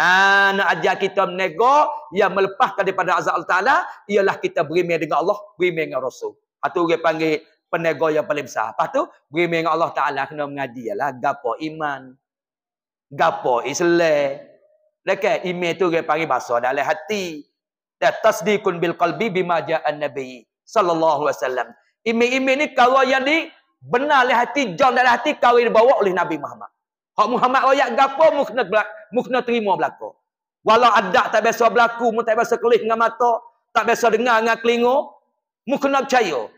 Ha, nak ajar kita nego yang melepaskan daripada azab Allah Ta'ala ialah kita berimia dengan Allah, berimia dengan Rasul. Atau ha, orang panggil penegor yang paling besar. Lepas tu, berima dengan Allah Ta'ala kena mengaji lah. Gapa iman. Gapa islam. Lekat, iman tu dia panggil bahasa dalam hati. Dia tasdikun bil kalbi bima nabi. Sallallahu alaihi wasallam. Iman-iman ni kalau yang di benar oleh hati, jauh dalam hati, kau yang dibawa oleh Nabi Muhammad. Kalau Muhammad rakyat gapa, mukna, mukna terima berlaku. Walau ada tak biasa berlaku, mu tak biasa kelih dengan mata, tak biasa dengar dengan kelingo, mukna percaya.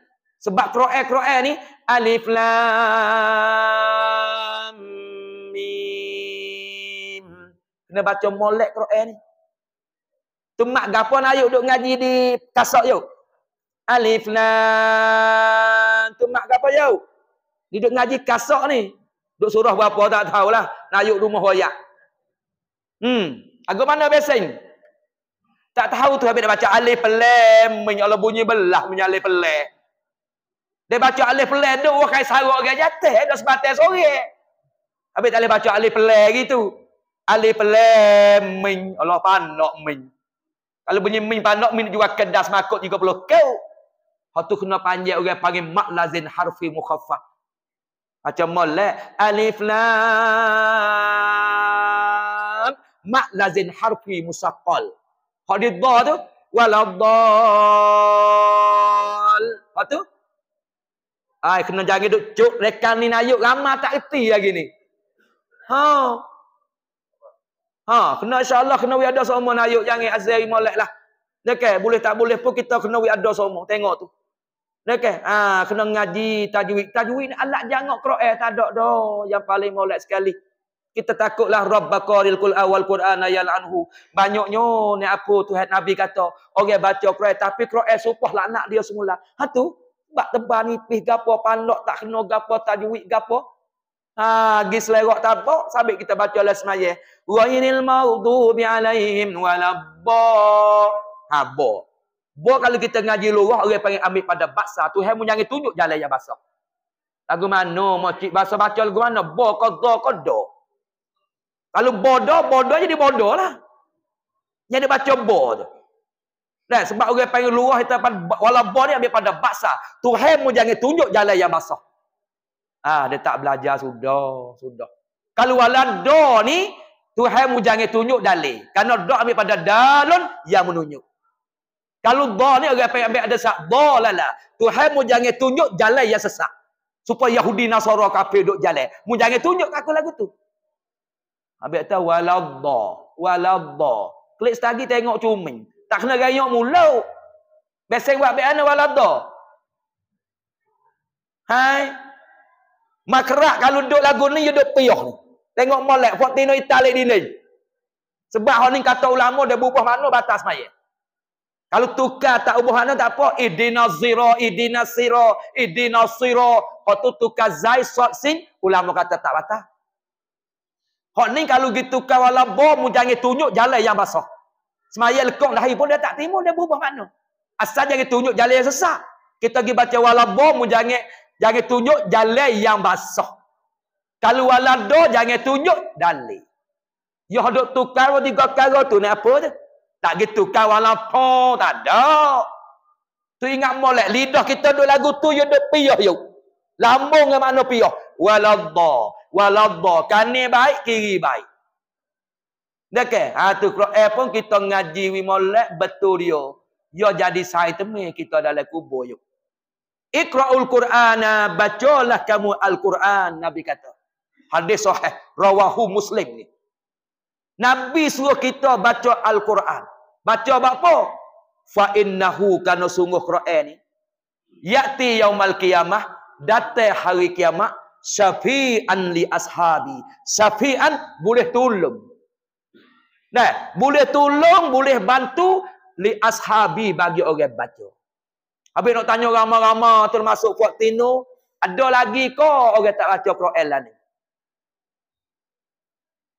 Sebab Kro'el-Kro'el eh, ni Alif Lam Mim Kena baca molek Kro'el ni Tu mak gapon ayuk duduk ngaji di kasok yuk Alif Lam Tu mak gapon yuk Duduk ngaji kasok ni Duduk surah berapa tak tahulah Nayuk rumah hoyak. Hmm Agak mana besing Tak tahu tu habis nak baca Alif lem Menyala bunyi belah Menyala Alif dia baca alif pelan duk orang kain sarok ke jatuh eh, dah sebatas sore. Habis tak boleh baca alif pelan gitu. Alif pelan min Allah panok min. Kalau bunyi min panok min juga kedas makut juga perlu kau. Hatu kena panjang orang panggil Mak Lazin harfi mukhaffaf. Macam mole alif Mak Lazin harfi musaqqal. Hadid dha tu wala dhal. Hatu Ai kena jangan duk cuk rekan ni nayuk ramah tak reti lagi ni. Ha. Ha, kena insya-Allah kena wi ada semua nayuk jangan azal molek lah. Okay, boleh tak boleh pun kita kena wi ada semua. Tengok tu. Okay, ha, kena ngaji tajwid. Tajwid ni alat jangan Quran eh, tak ada dah yang paling molek sekali. Kita takutlah Rabbakaril kul awal Quran ayal anhu. Banyaknya ni apa Tuhan Nabi kata. Orang okay, baca Quran eh, tapi Quran eh, supah lah anak dia semula. Ha tu? bak tebal nipis gapo pandok tak kena gapo tajwid gapo ha gi selera tak apa kita baca la semaya ghainil bi alaihim walabba ha bo bo kalau kita ngaji lurah orang panggil ambil pada bahasa tuhan mun jangan tunjuk jalan yang bahasa lagu mana? mocik basah baca lagu mana? bo qadha qadha kalau bodoh bodoh jadi bodohlah jadi baca bodoh. Nah, sebab orang panggil luah itu walau ni ambil pada baksa. Tuhan mu jangan tunjuk jalan yang basah. Ah, dia tak belajar sudah, sudah. Kalau walan do ni Tuhan mu jangan tunjuk dalil. Karena do ambil pada dalun yang menunjuk. Kalau do ni orang panggil ambil ada sak do lah lah. Tuhan mu jangan tunjuk jalan yang sesak Supaya Yahudi Nasara kafir duk jalan. Mu jangan tunjuk aku lagu tu. Ambil tahu walad do, walad do. Klik lagi tengok cuming. Tak kena gayung mula beseng buat bek ana wala do. Hai. Makrak kalau duduk lagu ni, dia duduk piyuh ni. Tengok molek, Fontino Itali di ni. Sebab orang ni kata ulama, dia berubah mana batas mayat. Kalau tukar tak ubah mana tak apa. Idina zira, idina sira, idina sira. Kalau tu tukar zai, sot sin, ulama kata tak batas. Hak ni kalau gitu kawalah bom mujangi tunjuk jalan yang basah. Semaya lekong lahir pun dia tak terima dia berubah mana? Asal jangan tunjuk jalan yang sesat. Kita pergi baca walabo mu jangan jangan tunjuk jalan yang basah. Kalau walado jangan tunjuk dalil. Ya hendak tukar wa tiga kara tu ni apa tu? Tak gitu kan walapo tak ada. Tu ingat molek lidah kita duk lagu tu yo duk piyah yo. Lambung ke mana piyah? Walabo, walabo. Kanan baik, kiri baik. Dah ke? Ha tu Quran pun kita ngaji wi molek betul dia. Dia jadi saitemi kita dalam kubur yuk. Iqra'ul Qur'ana, bacalah kamu Al-Qur'an, Nabi kata. Hadis sahih, rawahu muslim ni. Nabi suruh kita baca Al-Qur'an. Baca apa? Fa'innahu kana sungguh Qur'an ni. Yakti yaumal qiyamah, datai hari kiamat, syafi'an li ashabi. Syafi'an boleh tolong. Nah, boleh tolong, boleh bantu li ashabi bagi orang baca. Habis nak tanya ramai-ramai termasuk Fuad Tino, ada lagi ke orang tak baca Quran lah ni?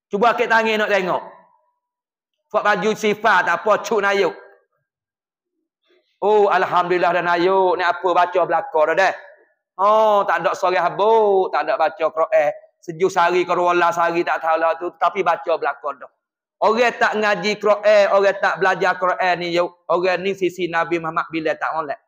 Cuba kita tangi nak tengok. Fuad baju sifat tak apa, cuk nayuk. Oh, Alhamdulillah dan nayuk. Ni apa baca belakang dah dah. Oh, tak ada sore habuk, tak ada baca Quran. Sejuk sehari, kerola sehari, tak tahu lah tu. Tapi baca belakang dah. Orang tak ngaji Quran, orang tak belajar Quran ni, orang ni sisi Nabi Muhammad bila tak molek.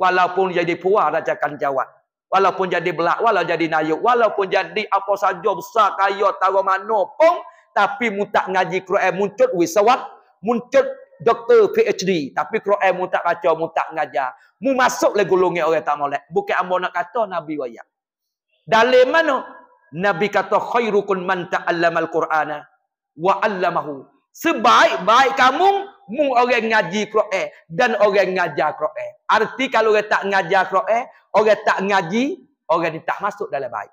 Walaupun jadi puah raja kanjawat. Walaupun jadi belak, walaupun jadi nayuk, walaupun jadi apa saja besar kaya tahu mana pun, tapi mu tak ngaji Quran muncul wisawat, muncul doktor PhD, tapi Quran mu tak baca, mu tak ngajar. Mu masuk le golongan orang tak molek. Bukan ambo nak kata Nabi wayak. Dalam mana? Nabi kata khairukun man ta'allamal Qur'ana wa 'allamahu. Sebaik-baik kamu mu orang ngaji Quran dan orang ngajar Quran. Arti kalau orang tak ngajar Quran, orang tak ngaji, orang ni tak masuk dalam baik.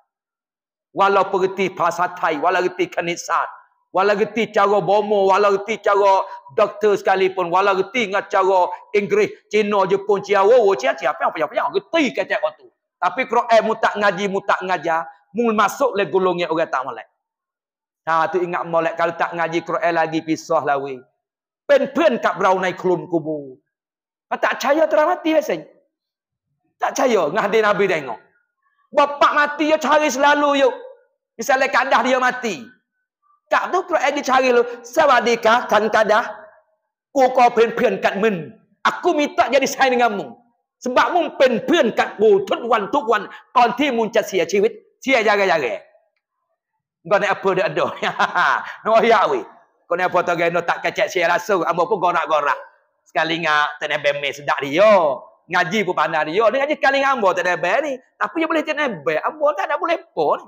Walau pergi Thai, walau pergi kanisat, walau pergi cara bomo, walau pergi cara doktor sekalipun, walau pergi dengan cara Inggeris, Cina, Jepun, Cina, wow, Cina, Cina, apa yang apa yang pergi kata waktu. Tapi Quran mu tak ngaji, mu tak ngajar, mu masuk le golongan orang tak malek. Ha tu ingat molek kalau tak ngaji Quran lagi pisah lah Pen-pen kat berau naik kelum kubur. Ha, tak percaya terang mati biasanya. Tak percaya ngadi Nabi tengok. Bapak mati yo cari selalu yuk. Misalnya kandah dia mati. Kak tu Quran cari lu. Sawadika kan kandah. Ku kau pen-pen kat men. Aku minta jadi saya denganmu. Sebab mu pen-pen kat ku. Tut wan tut wan. Kau ti mun sia siya ciwit. Siya jaga-jaga. Kau naik apa dia ada. (laughs) Nak ayak weh. Kau naik apa tu gaya tak kacak siya langsung. Amba pun gorak-gorak. Sekali ngak tak naik bemeh sedak dia. Ngaji pun pandai dia. Dia ngaji sekali ngak amba tak naik bemeh ni. Tapi dia boleh tak naik bemeh. Amba tak nak boleh pun.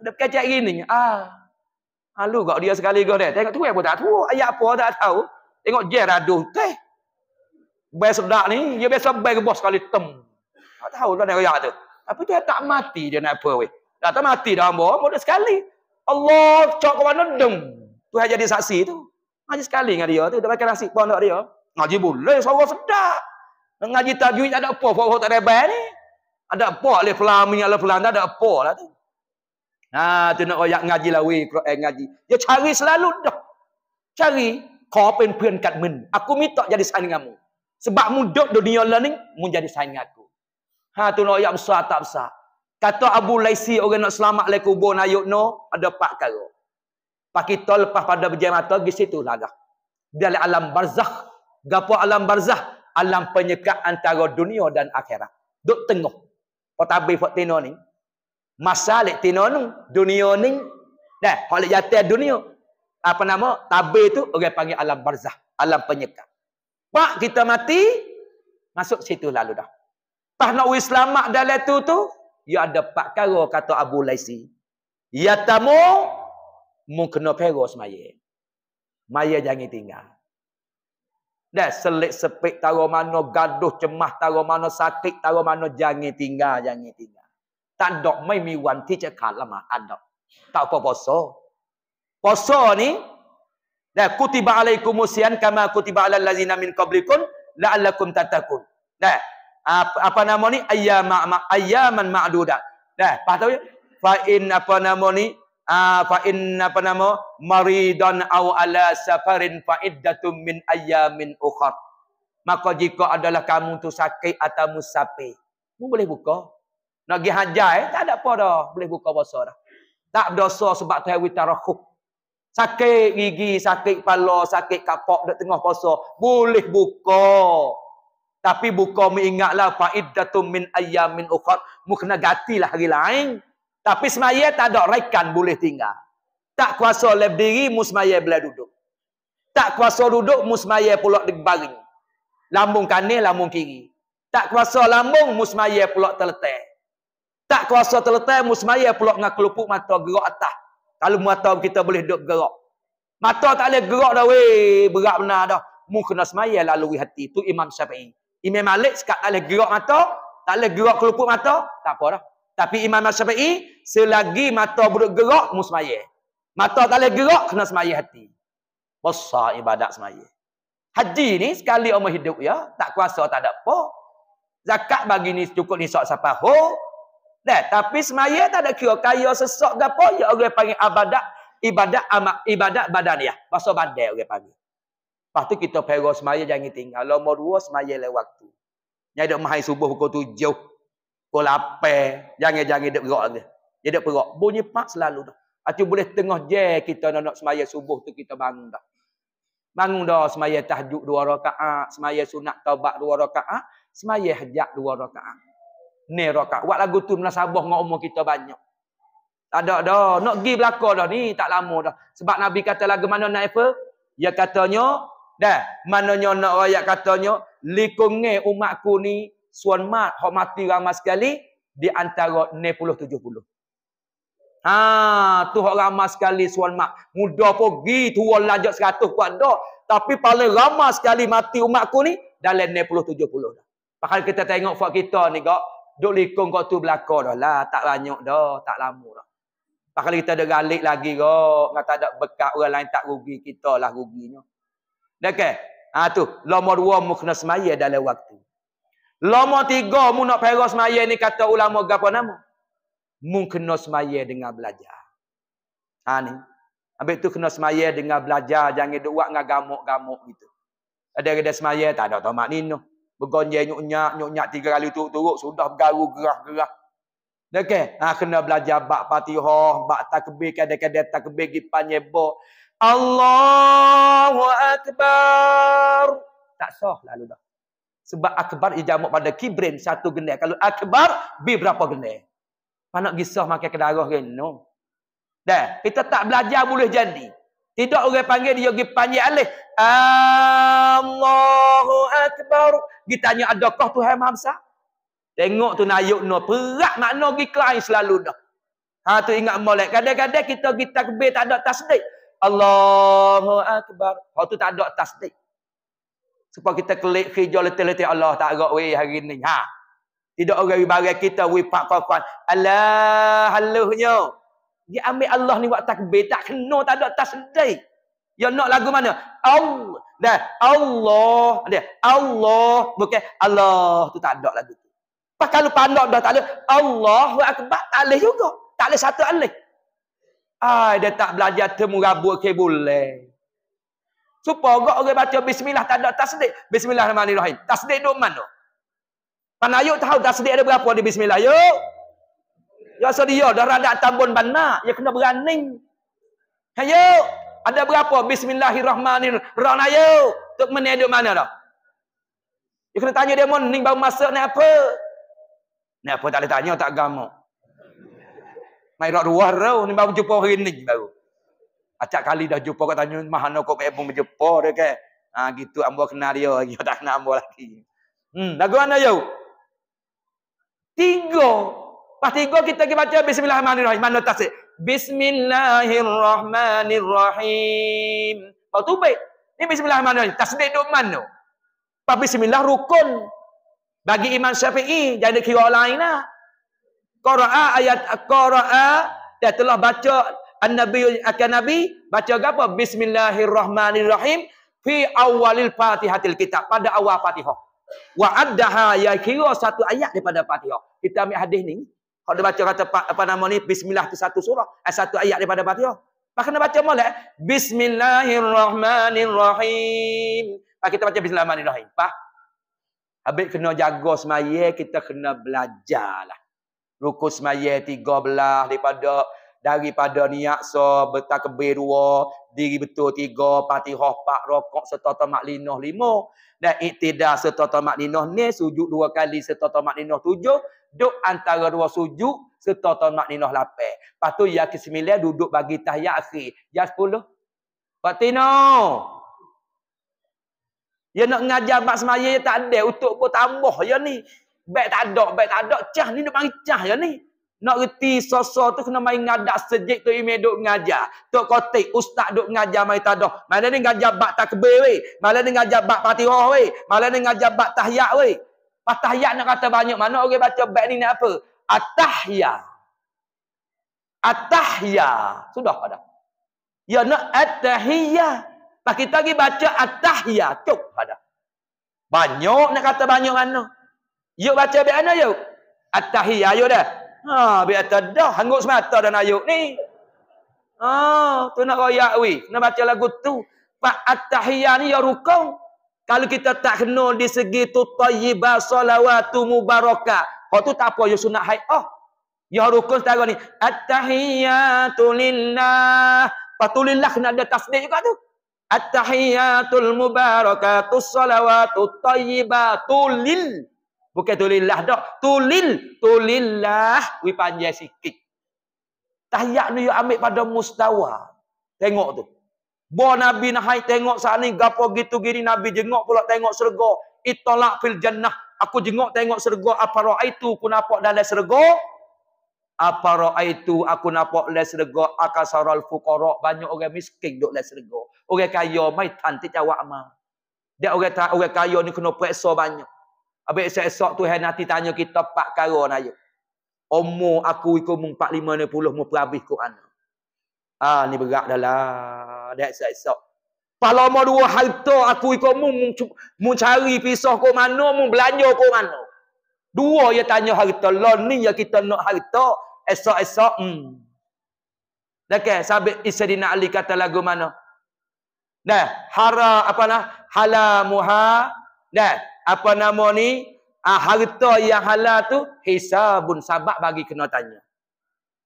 Dia kacak gini. Ah. Halu kau dia sekali kau Tengok tu apa tak tahu. Ayak apa tak tahu. Tengok je raduh teh. Bayar sedak ni. Dia biasa bayar ke bos sekali tem. Tak tahu lah naik ayak tu. Tapi dia tak mati dia naik apa weh. tak mati dah amba. Amba sekali. Allah cok ke mana dem. Tu hanya jadi saksi tu. Ngaji sekali dengan dia tu, dia pakai nasi pun dia. Ngaji boleh, suara sedap. Ngaji tajwid ada apa, apa tak rebel ni. Ada apa alif lam ni, alif lam ada apa lah tu. Ha, tu nak royak ngaji lawi weh, ngaji. Dia cari selalu dah. Cari kau pen pen kat men. Aku minta jadi saing dengan mu. Sebab mu dok dunia learning, mu jadi saing aku. Ha, tu nak royak besar tak besar. Kata Abu Laisi orang nak selamat lai kubur na yuk no, ada empat perkara. Pak kita lepas pada berjaya mata, di situ lah dah. Di alam barzah. Gapa alam barzah? Alam penyekat antara dunia dan akhirat. Duk tengok. Potabi buat tino ni. Masa lek tino ni, dunia ni. Dah, kalau jatuh dunia. Apa nama? Tabi tu orang panggil alam barzah. Alam penyekat. Pak kita mati, masuk situ lalu dah. Pak nak wislamak selamat dalam tu, Ya ada Pak perkara kata Abu Laisi. Ya tamu mu kena pero semaya. Maya jangan tinggal. Dah selit sepit taruh mana gaduh cemah taruh mana sakit taruh mana jangan tinggal jangan tinggal. Tak dok mai mi wan ti cakap ada. Tak apa poso. Poso ni dah kutiba alaikum usian kama kutiba alal ladzina min qablikum la'allakum tatakun. Dah apa, apa nama ni ayyama ayyaman ma'duda. Dah, apa tahu fa in apa nama ni ah, fa in apa nama maridan aw ala safarin fa iddatun min ayyamin ukhar. Maka jika adalah kamu tu sakit atau musafir, kamu boleh buka. Nak pergi hajar eh? tak ada apa dah, boleh buka puasa dah. Tak berdosa sebab tu hawi tarakhuk. Sakit gigi, sakit kepala, sakit kapok dekat tengah puasa, boleh buka. Tapi buka mengingatlah fa'iddatum min ayyamin ukhar. Mu kena gatilah hari lain. Tapi semaya tak ada rekan boleh tinggal. Tak kuasa oleh diri, mu boleh duduk. Tak kuasa duduk, mu semaya pula dibaring. Lambung kanan, lambung kiri. Tak kuasa lambung, mu semaya pula terletak. Tak kuasa terletak, mu semaya pula dengan kelupuk mata gerak atas. Kalau mata kita boleh duduk gerak. Mata tak boleh gerak dah, weh, berat benar dah. Mu semaya lalui hati. Itu Imam Syafi'i. Imam Malik tak boleh gerak mata, tak boleh gerak kelupuk mata, tak apa dah. Tapi Imam Syafi'i selagi mata buruk gerak mu Mata tak boleh gerak kena semayih hati. Besar ibadat semayih. Haji ni sekali umur hidup ya, tak kuasa tak ada apa. Zakat bagi ni cukup ni sok sampai ho. Dah, tapi semayih tak ada kira kaya sesok ke apa, ya orang panggil ibadat ibadat amak ibadat badan ya. Pasal badan orang panggil. Lepas tu kita pergi semaya jangan tinggal. Lama dua semaya lewat waktu. Yang ada mahai subuh pukul tujuh. Pukul lapar. Jangan-jangan duduk gerak lagi. Dia duduk gerak. Bunyi pak selalu dah. Atau boleh tengah je kita nak, nak semaya subuh tu kita bangun dah. Bangun dah semaya tahjud dua rakaat. Semaya sunat taubat dua rakaat. Semaya hajat dua rakaat. Ni rakaat. Buat lagu tu dengan sabah dengan umur kita banyak. Tak ada dah. Nak pergi belakang dah ni. Tak lama dah. Sebab Nabi kata lagu mana nak apa? Ya katanya Dah, mananya nak rakyat katanya, likungi umatku ni, suan mat, hok mati ramai sekali, di antara 70-70. Ha, tu hok ramai sekali suan mat. Muda pergi, tua lanjut 100 kuat dah. Tapi paling ramai sekali mati umatku ni, dalam 70-70 dah. Pakal kita tengok fak kita ni kak, duk likung kau tu belakang dah lah, tak banyak dah, tak lama dah. Pakal kita ada galik lagi kak, kata ada bekat orang lain tak rugi, kita lah ruginya. Dekat. Ha tu. Lama dua mu kena semaya dalam waktu. Lama tiga mu nak perah semaya ni kata ulama gapa nama. Mu kena semaya dengan belajar. Ha ni. ambil tu kena semaya dengan belajar. Jangan duk buat dengan gamuk-gamuk gitu. Ada-ada semaya tak ada tomat ni no. Begonjai nyuk-nyak, nyuk-nyak tiga kali tu, turut Sudah bergaru gerah-gerah. Okay. Ha, kena belajar bak patihoh, bak takbir, kadang-kadang takbir di panjebok. Allahu Akbar. Tak sah lalu dah. Sebab akbar ia jamuk pada kibrin satu gendai. Kalau akbar, bi berapa gendai? Mana nak gisah makan kedarah ke? Kan? No. Dah, kita tak belajar boleh jadi. Tidak orang panggil dia pergi panggil alih. Allahu Akbar. kita tanya adakah Tuhan Maha Besar? Tengok tu nayuk no perak makna gi ke air selalu dah. Ha tu ingat molek kadang-kadang kita kita takbir tak ada tasdik. Allahu akbar. Hak tu tak ada tasdik. Supaya kita klik hijau letih-letih Allah tak agak weh hari ni. Ha. Tidak orang bagai kita weh pak kau kau. Allah halunya. Dia ambil Allah ni buat takbir. Tak kena tak ada tasdik. Ya nak lagu mana? Allah. Allah. Allah. Bukan. Allah. tu tak ada lagu tu. Pakal pandok dah tak ada. Allahu akbar. Tak boleh juga. Tak boleh satu alih. Ai ah, dia tak belajar temurabur ke boleh. Supo gak orang baca bismillah tak ada tasdik. Bismillahirrahmanirrahim. Tasdik duk mana? Mana yuk tahu tasdik ada berapa di bismillah yuk? Ya sedia dah radak tambun banak. Ya kena berani. Hayo, ada berapa bismillahirrahmanirrahim. Rana yuk. Tuk menedu mana dah? Ya kena tanya dia mun ning baru masuk ni apa? Ni apa tak boleh tanya tak gamuk. Mai rak ruah rau ni baru jumpa hari ni baru. Acak kali dah jumpa kat tanya mahana kok pun berjumpa dia ke. Ha gitu ambo kenal dia lagi (laughs) tak kenal ambo lagi. Hmm lagu mana yo? Tiga. Pas tiga kita pergi baca bismillahirrahmanirrahim. Mana tasik? Bismillahirrahmanirrahim. Kau tu baik. Ni bismillahirrahmanirrahim. Tasbih duk mano, Pas bismillah rukun. Bagi iman syafi'i. Jadi kira lain lah qaraa ayat qaraa dia telah baca An annabi akan nabi baca apa bismillahirrahmanirrahim fi awalil fatihatil kitab pada awal fatihah wa addaha ya kira satu ayat daripada fatihah kita ambil hadis ni kalau dia baca kata apa nama ni bismillah tu satu surah eh, satu ayat daripada fatihah Pak kena baca molek eh? bismillahirrahmanirrahim Pak ah, kita baca bismillahirrahmanirrahim Pak habis kena jaga semaya kita kena belajarlah rukus maya tiga belah daripada daripada niat so bertakbir dua diri betul tiga patihoh pak rokok serta tamak linoh lima dan iktidar serta tamak linoh ni sujud dua kali serta tamak linoh tujuh duk antara dua sujud serta tamak linoh lapan lepas tu yang ke duduk bagi tahiyat akhir yang sepuluh patino Ya nak ngajar bab semaya ya tak ada untuk pun tambah ya ni. Baik tak ada, baik tak ada. Cah ni nak panggil cah je ni. Nak reti sosok tu kena main ngadak sejik tu imej duk ngajar. Tok kotik ustaz duk ngajar main tak ada. Mana ni ngajar bak takbir weh. Mana ni ngajar bak patiroh weh. Mana ni ngajar bak tahiyat weh. Pas tahiyat nak kata banyak mana orang okay, baca bak ni nak apa? Atahya. Atahya. Sudah pada. Ya nak atahya. Pas kita pergi baca atahya. cuk. pada. Banyak nak kata banyak mana? Yuk baca biar mana yuk? Atahi ayuk dah. Ha, biar tak dah. Hanggut semata dan ayuk ni. Ha, tu nak raya weh. Nak baca lagu tu. Pak Atahiyah ni ya rukau. Kalau kita tak kenal di segi tu tayyibah salawatu mubarakah. Kau tu tak apa yuk ya sunat haid. Oh. Ya rukun setara ni. Attahiyyatu lillah. Patulillah kena ada tasdik juga tu. Attahiyyatul tu salawatu tayyibatu lillah. Bukan tulillah dah. Tulil. Tulillah. Wih panjang sikit. Tahiyat ni yang ambil pada mustawa. Tengok tu. Bawa Nabi Nahai tengok saat ni. Gapa gitu gini Nabi jengok pula tengok serga. Itolak fil jannah. Aku jengok tengok serga. Apa roh itu aku nampak dalam serga. Apa roh itu aku nampak dalam serga. Akasaral fukara. Banyak orang miskin duduk dalam serga. Orang kaya mai tantik jawab amal. Dia orang, orang kaya ni kena periksa banyak. Habis esok-esok tu nanti tanya kita pak karo naik. Umur aku ikut mung Pak Lima ni puluh mu perabih ku ana. Ah ni berat dah lah. Dah esok-esok. Kalau mau dua harta aku ikut mung mu cari pisah ku mana mung belanja ku mana. Dua yang tanya harta lo lah ni ya kita nak harta esok-esok hmm. Dekat okay, sabit Isadina Ali kata lagu mana? Nah, hara apa nah? Halamuha. Nah, apa nama ni ah, harta yang halal tu hisabun sabak bagi kena tanya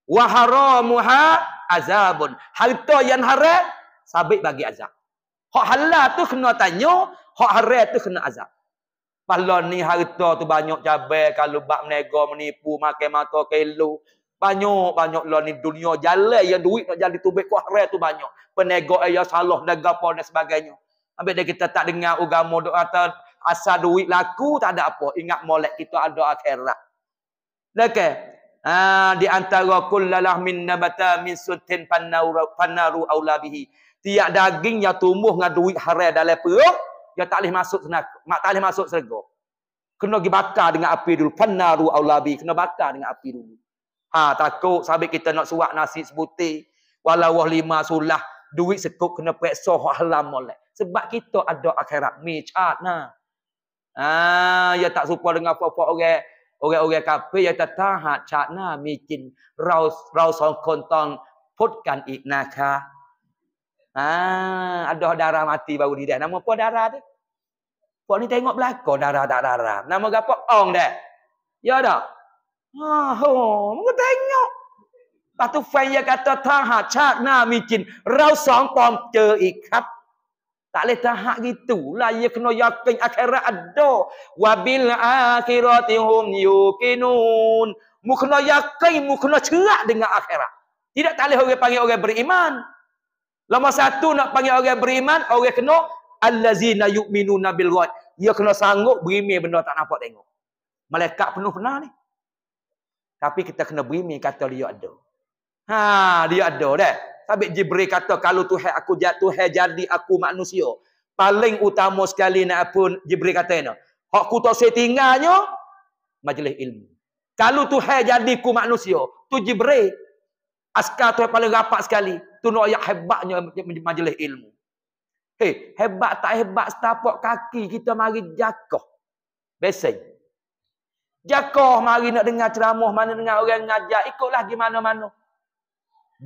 wa haramuha azabun harta yang haram sabik bagi azab hak halal tu kena tanya hak haram tu kena azab pahala ni harta tu banyak cabai kalau bak menego menipu makan mata kelu banyak banyak lah ni dunia jalan yang duit nak jadi tubik kuah raya tu banyak penegok yang salah dan gapa dan sebagainya ambil dia kita tak dengar agama doa Asal duit laku tak ada apa. Ingat molek kita ada akhirat. Okay. Ha, di antara kullalah min nabata min sutin panaru, panaru aulabihi tiak daging yang tumbuh dengan duit haram dalam perut. Dia tak boleh masuk senaka. Tak boleh masuk serga. Kena pergi bakar dengan api dulu. Panaru aulabi Kena bakar dengan api dulu. Ha, takut sampai kita nak suap nasi sebutir. Walau lima sulah. Duit sekup kena peksoh halam molek. Sebab kita ada akhirat. Mi, cat, nah. อ h ya tak suka d e n า a n apa-apa orang orang-orang kafir ya tak tah cha na mi jin เราเราสองคนต้องพูดกันอีกนะคะอ่าอัดดอดารามาตีบาวดีแดน้ำมอพอดาราด้พวกนี้ทงบแรกก็ดาราดาราราน้ำมอกับพอองเด้ยอดอกอ๋อมันก็ทงบปัตุไฟยากาท้าหาชาตหน้ามีจิน เราสองต้องเจออีกครับ Tak boleh tahak gitu lah. Ia kena yakin akhirat ada. Wabil akhiratihum yukinun. Mu kena yakin, mu kena cerak dengan akhirat. Tidak tak boleh orang panggil orang beriman. Lama satu nak panggil orang beriman, orang kena allazina yu'minu nabil ghaib. Ia kena sanggup berimeh benda tak nampak tengok. Malaikat penuh penuh ni. Tapi kita kena berimeh kata dia ada. Ha, dia ada dah. Tapi Jibril kata kalau Tuhan aku jadi Tuhan jadi aku manusia. Paling utama sekali nak pun Jibril kata ni. Hak ku tak setinggalnya majlis ilmu. Kalau Tuhan jadi ku manusia, tu Jibril askar tu paling rapat sekali. Tu nak ayat hebatnya majlis ilmu. Hei, hebat tak hebat setapak kaki kita mari jakoh. Besai. Jakoh mari nak dengar ceramah mana dengar orang ngajar, ikutlah di mana-mana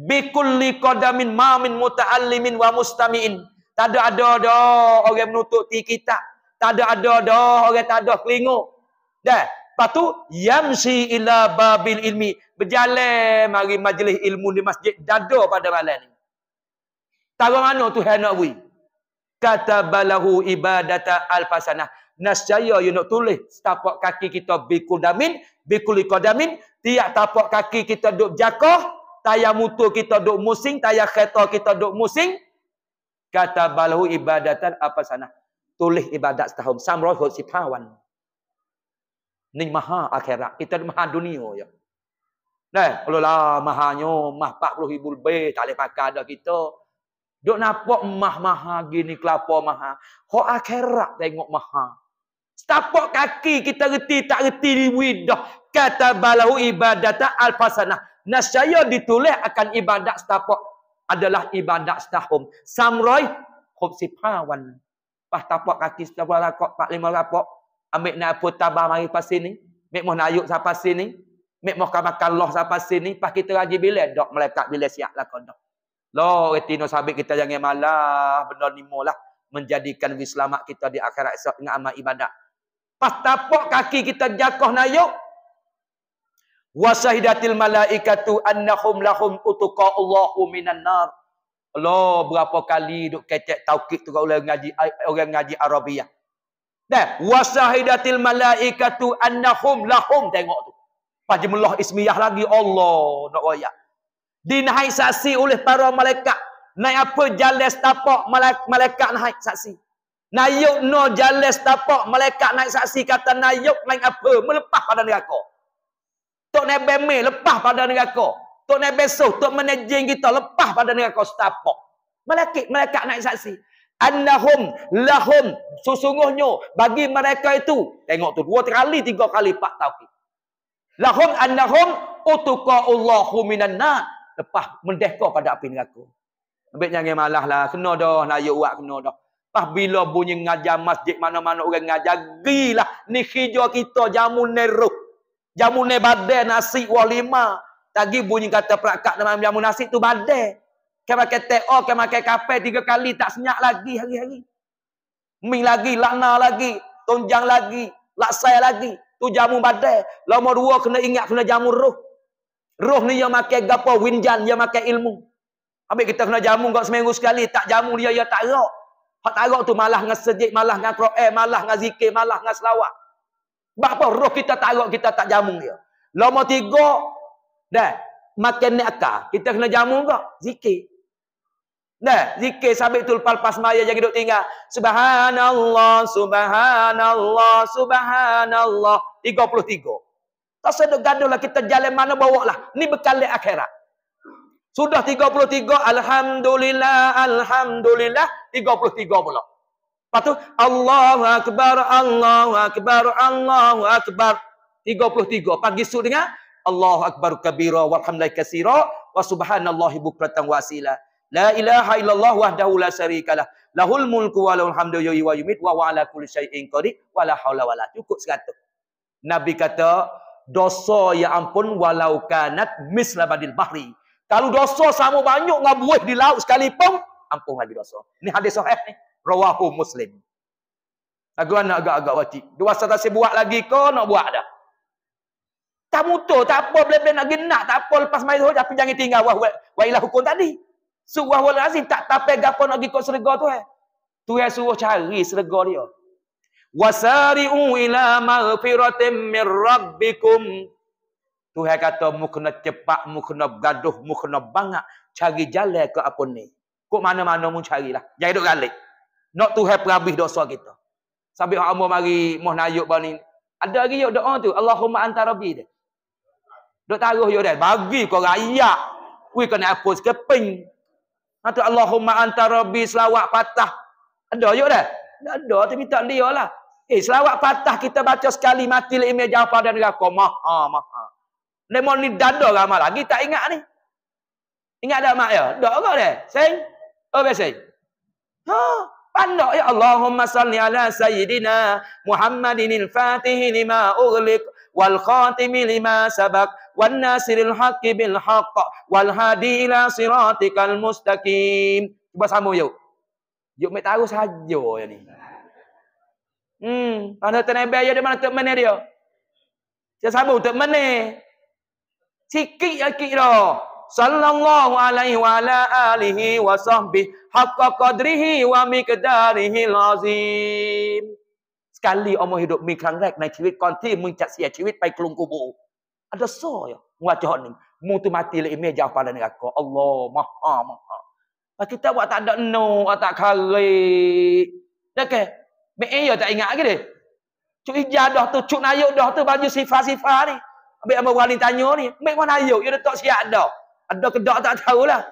bikulli qadamin ma min muta'allimin wa mustami'in tak ada ada dah orang menutup ti kita tak ada ada dah orang tak ada kelingo dah lepas tu yamsi ila babil ilmi berjalan mari majlis ilmu di masjid dadah pada malam ni tahu mana Tuhan nak bui kata balahu ibadata alfasanah nascaya you nak tulis tapak kaki kita bikul damin bikul ikodamin tiap tapak kaki kita duduk jakoh tayar mutu kita duk musing, tayar kereta kita duk musing. Kata balahu ibadatan apa sana? Tulis ibadat setahun. Samroh hut si pawan. maha akhirat. Kita maha dunia. Ya. Nah, kalau lah mahanya, mah 40 ribu lebih, tak boleh pakai ada kita. Duk nampak mah maha gini, kelapa maha. Hak akhirat tengok maha. Setapak kaki kita reti, tak reti di widah. Kata balahu ibadat al-fasanah nascaya ditulis akan ibadat setapak adalah ibadat setahum Samroi, hub sipawan. Pas tapak kaki setapak rakok, pak lima rakok. Ambil nak putar barang pas sini. Mek moh nak sampai sini. Mek moh makan loh sampai sini. Pas kita lagi bila, dok melekat bila siap lah kau dok. Loh, retino sahabat kita jangan malah. Benda ni lah. Menjadikan wislamat kita di akhirat esok dengan amal ibadat. Pas tapak kaki kita jakoh nak wa sahidatil malaikatu annahum lahum utuqa Allahu minan nar. Allah berapa kali duk ketek tauqid tu orang ngaji orang ngaji Arabiah. Dah, wa sahidatil malaikatu annahum lahum tengok tu. Pajmullah ismiyah lagi Allah nak royak. Dinaik saksi oleh para malaikat. Naik apa jales tapak malaikat naik saksi. Nayuk no jales tapak malaikat naik saksi kata nayuk naik apa melepas pada neraka. Tok Nebel Mei lepas pada neraka. Tok Nebel Soh, Tok Menejing kita lepas pada neraka setapak. Malaikat, malaikat naik saksi. Annahum, lahum, sesungguhnya bagi mereka itu. Tengok tu, dua kali, tiga kali, Pak tahun. Lahum, annahum, utuka Allahu minan na. Lepas mendehka pada api neraka. Ambil jangan malah lah. Kena dah, layuk lah, buat kena dah. Lepas bila bunyi ngajar masjid mana-mana orang ngajar. Gilah, ni hijau kita jamu neruh. Jamu ni badai nasi walima. Lagi bunyi kata perakak dalam jamu nasi tu badai. Kau makan teh, oh, kau makan kafe tiga kali, tak senyap lagi hari-hari. Mi lagi, lakna lagi, tonjang lagi, laksai lagi. Tu jamu badai. Lama dua kena ingat kena jamu roh. Roh ni yang makan gapa, winjan, yang makan ilmu. Habis kita kena jamu kau seminggu sekali, tak jamu dia, dia tak rok. Tak rok tu malah dengan sejik, malah dengan kru'eh, malah dengan zikir, malah dengan selawat. Bapa roh kita tak tarok kita tak jamu dia. Lama tiga dah makan ni akal. Kita kena jamu juga. Zikir. dah zikir sampai tul lepas lepas maya jadi duk tinggal. Subhanallah, subhanallah, subhanallah. 33. Tak sedek gadulah kita jalan mana bawa lah. Ni bekal akhirat. Sudah 33, Alhamdulillah, Alhamdulillah, 33 pulak. Lepas tu, Allahu Akbar, Allahu Akbar, Allahu Akbar. 33. Pagi su dengar, Allahu Akbar kabira, walhamdulillah kasira, wa subhanallahi bukratan wa asila. La ilaha illallah wahdahu la syarikalah. Lahul mulku wa lahul hamdu yoyi wa yumid wa wa'ala kulli syai'in qadir wa la hawla wa la. Cukup sekatuk. Nabi kata, dosa ya ampun walau kanat misla badil bahri. Kalau dosa sama banyak dengan buih di laut sekalipun, ampun lagi dosa. Ini hadis sahih ni. Rawahu Muslim. Lagu anak agak-agak batik. Dua sata saya buat lagi kau nak buat dah. Tak mutuh, tak apa boleh-boleh nak genak, tak apa lepas mai tu tapi jangan tinggal wah wailah hukum tadi. Suwah wal azim tak tapai gapo nak ikut serga tu eh. Tu yang suruh cari serga dia. Wasari'u ila maghfiratin mir rabbikum. Tuhan kata mu kena cepat, mu kena gaduh, mu kena bangak cari jalan ke apa ni. Kok mana-mana mu carilah. Jangan duduk galak. Not to have perhabis dosa kita. sampai orang umur mari, moh naik bau ni. Ada lagi yang doa tu. Allahumma antarabi. rabbi dia. Dok taruh yuk dah. Bagi kau rakyat. Kui kena hapus ke ping. Allahumma antarabi selawat patah. Ada yuk dah. Tak ada. Tu minta dia lah. Eh, selawat patah kita baca sekali mati lah imej jawapan dan raka. Maha, maha. Ni mau ni dada ramah lagi. Tak ingat ni. Ingat tak mak ya? Tak kau dah. Sayang. Oh, biasa. Haa pandok ya Allahumma salli ala sayyidina Muhammadin al-fatihi lima ughliq wal khatimi lima sabak wan nasiril haqqi bil haqq wal hadi ila siratikal mustaqim cuba sambung yuk yuk mai tahu saja ya ni hmm mana tenebe ya di mana tak dia saya sambung tak menih sikit-sikit dah sallallahu alaihi wa ala alihi wa sahbihi haqqa qadrihi wa miqdarihi lazim. Sekali umur hidup hidup mikran rek naik cuit konti mencak sia cuit pai kelung kubur. Ada so ya. Muat cahat ni. Mu tu mati lah imej jauh pada neraka. Allah maha maha. Lepas kita buat tak ada no, tak karik. Okay. Mereka eh, ya tak ingat lagi dia. Cuk ijadah tu, cuk nayuk dah tu baju sifar-sifar ni. Ambil orang ni tanya ni. Mereka nayuk, ya, dia tak siap dah. Ada kedak tak tahulah.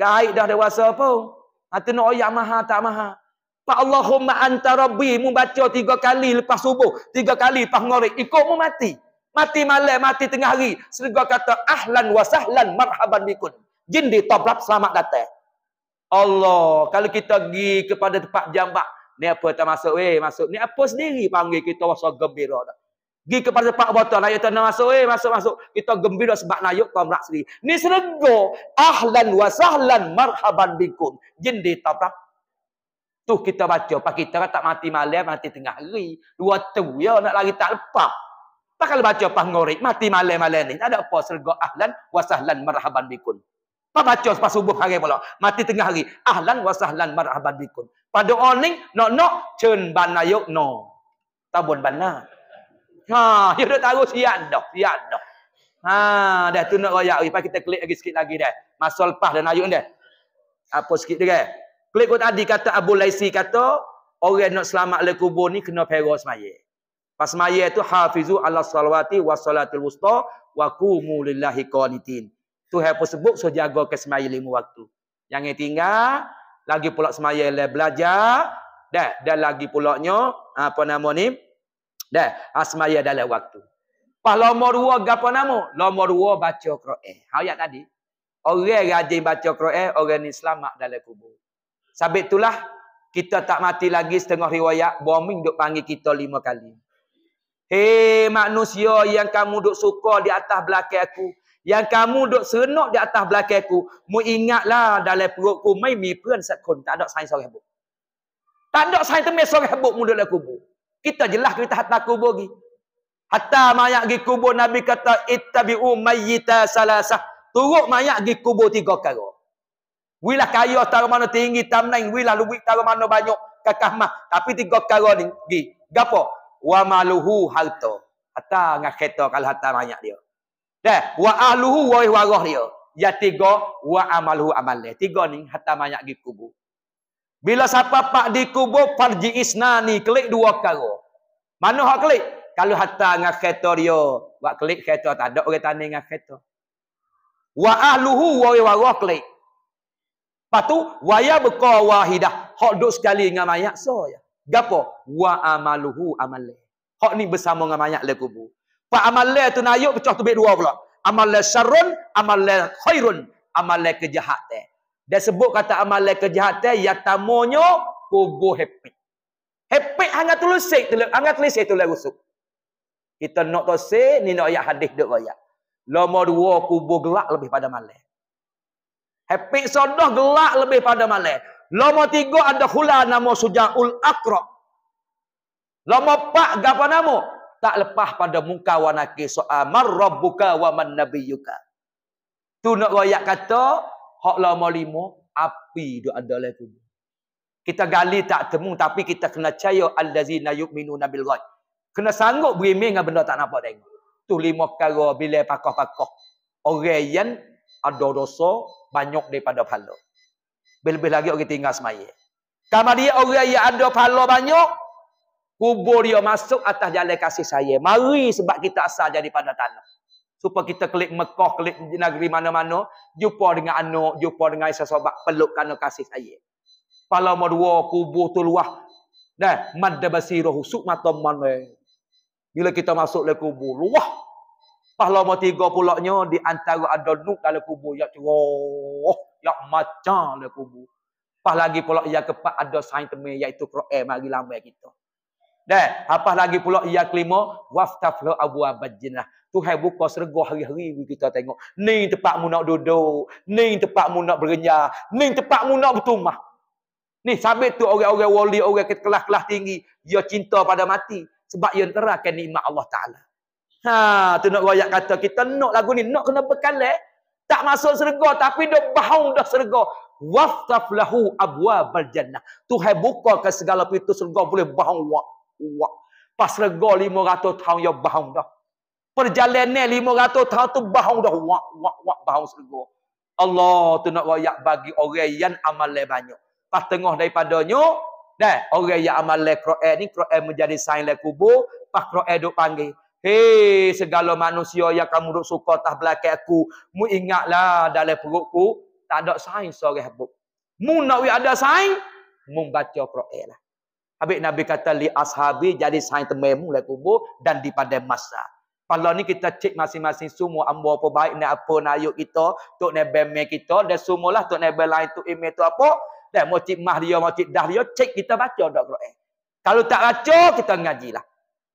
Gaik dah dewasa pun. Hati nak ayat maha tak maha. Pak Allahumma anta rabbi. Mu baca tiga kali lepas subuh. Tiga kali lepas ngorik. Ikut mu mati. Mati malam, mati tengah hari. Serga kata, ahlan wa sahlan marhaban bikun. di toblat selamat datang. Allah, kalau kita pergi kepada tempat jambak. Ni apa tak masuk? Weh, masuk. Ni apa sendiri panggil kita wasa gembira dah. Gi kepada Pak Botol lah, ayat tu masuk eh masuk masuk kita gembira sebab nayuk kau merak sendiri. Ni serego ahlan wa sahlan marhaban bikum. Jin di tapak. Tu kita baca pak kita kan tak mati malam mati tengah hari. Dua tu ya nak lari tak lepas. Tak kalau baca pak ngorik mati malam malam ni tak ada apa serego ahlan wa sahlan marhaban bikum. Pak baca pas subuh hari pula mati tengah hari ahlan wa sahlan marhaban bikum. Pada orang ni nak nak cen banayuk no. Tabun banayuk. Ha, (laughs) dia dah taruh sian dah, sian dah. Ha, dah tu nak royak lagi. kita klik lagi sikit lagi dah. Masa lepas dan ayun dah. Apa sikit dia Klik kot tadi kata Abu Laisi kata, orang nak selamat le kubur ni kena pera semaya. Pas semaya tu, hafizu ala salawati wa salatil wusta wa kumu lillahi qanitin. Tu yang pun sebut, so jaga ke semaya lima waktu. Yang yang tinggal, lagi pula semaya le belajar, dah, dah lagi pulaknya, apa nama ni, Dah, asmaya ah, dalam waktu. Pas nomor dua, apa nama? Nomor dua, baca Quran. Hau yang tadi. Orang rajin baca Quran, orang ni selamat dalam kubur. Sabit itulah, kita tak mati lagi setengah riwayat, bombing duk panggil kita lima kali. Hei manusia yang kamu duk suka di atas belakang aku, yang kamu duk senok di atas belakang aku, mu ingatlah dalam perutku, mai mi pun sekun, tak ada sains orang Tak ada sains temis orang hebat mu duduk kubur. Kita jelah kita hatta kubur pergi. Hatta mayat pergi kubur Nabi kata ittabi'u mayyita salasah. Turuk mayat pergi kubur tiga kali. Wilah kaya taruh mana tinggi tamnain Wilah lubik taruh mana banyak kakak mah. Tapi tiga kali ni pergi. Gapa? Wa maluhu harta. Hatta dengan kereta kalau hatta mayat dia. Dah. Wa ahluhu wa warah dia. Ya tiga. Wa amaluhu amalih. Tiga ni hatta mayat pergi kubur. Bila siapa pak di dikubur farji isnani klik dua kali. Mana hak klik? Kalau hatta dengan kereta dia, buat klik kereta tak ada orang tani dengan kereta. Wa ahluhu wa waro klik. Patu wa ya baqa wahidah. Hak duk sekali dengan mayat so ya. Gapo? Wa amaluhu amale. Hak ni bersama dengan mayat le Kubu. Pak amale tu nayuk pecah tu bit dua pula. Amale syarrun, amale khairun, amale kejahatan. Eh. Dia sebut kata amal kejahatan yang tamonyo kubu happy. Happy hanga tulis sik tulis hanga tulis sik tulis rusuk. Kita nak to sik ni nak ayat hadis dak waya. Lama dua kubu gelak lebih pada malam. Happy sodoh gelak lebih pada malam. Lama tiga ada hula nama sujaul akra. Lama empat gapa nama? Tak lepah pada muka wanaki soal marrabbuka wa man yuka Tu nak royak kata Hak lama lima, api dia ada lah kubur. Kita gali tak temu, tapi kita kena caya al-lazina yu'minu nabil ghaib. Kena sanggup berimeh dengan benda tak nampak tengok. Tu lima kara bila pakoh-pakoh. Orang yang ada dosa banyak daripada pahala. Lebih-lebih lagi orang tinggal semaya. Kama dia orang yang ada pahala banyak, kubur dia masuk atas jalan kasih saya. Mari sebab kita asal pada tanah supaya kita klik Mekah, klik negeri mana-mana, jumpa dengan anak, jumpa dengan isteri sahabat, peluk kerana kasih saya. Pala mau dua kubur tu luah. Nah, madda basiro mata matoman. Bila kita masuk le kubur, luah. Pala mau tiga pulaknya di antara ada nuk dalam kubur yang cerah, ya macam le kubur. Pas lagi pula ia kepat ada sain temi iaitu Quran mari lama kita. Dah, apa lagi pula ia kelima waftaflu abu Abad abajinah. Tuhan buka sereguh hari-hari kita tengok. Ni tempat mu nak duduk. Ni tempat mu nak berenyah. Ni tempat mu nak bertumah. Ni sambil tu orang-orang wali, orang kelas-kelas tinggi. Dia cinta pada mati. Sebab dia terakan nikmat Allah Ta'ala. Ha, tu nak rakyat kata kita nak lagu ni. Nak kena bekal Eh? Tak masuk sergoh tapi dia bahung dah sergoh. Waftaf lahu abwa baljannah. Tuhan buka ke segala pintu sergoh boleh bahung. Wak, wak. Pas sergoh 500 tahun dia bahung dah perjalanan ratus tahun tu bahong dah wak wak wak bahong serigo. Allah tu nak wayak bagi orang yang amal banyak. Pas tengah daripadanya, dah orang yang amal Quran ni Quran menjadi sign le kubur, pas Quran duk panggil. Hei segala manusia yang kamu duk suka tah belakang aku, mu ingatlah dalam perutku tak ada sign sore habuk. Mu nak wi ada sign, mu baca Quran lah. Habis Nabi kata li ashabi jadi sign temu le kubur dan di pada masa. Kalau ni kita cek masing-masing semua ambo apa baik ni apa nak ayuk kita, tok nebel me kita dan semualah tok nebel lain tu email tu apa? Dan mau cik mah dia, mau dah dia cek kita baca dak Quran. Eh. Kalau tak baca kita ngajilah.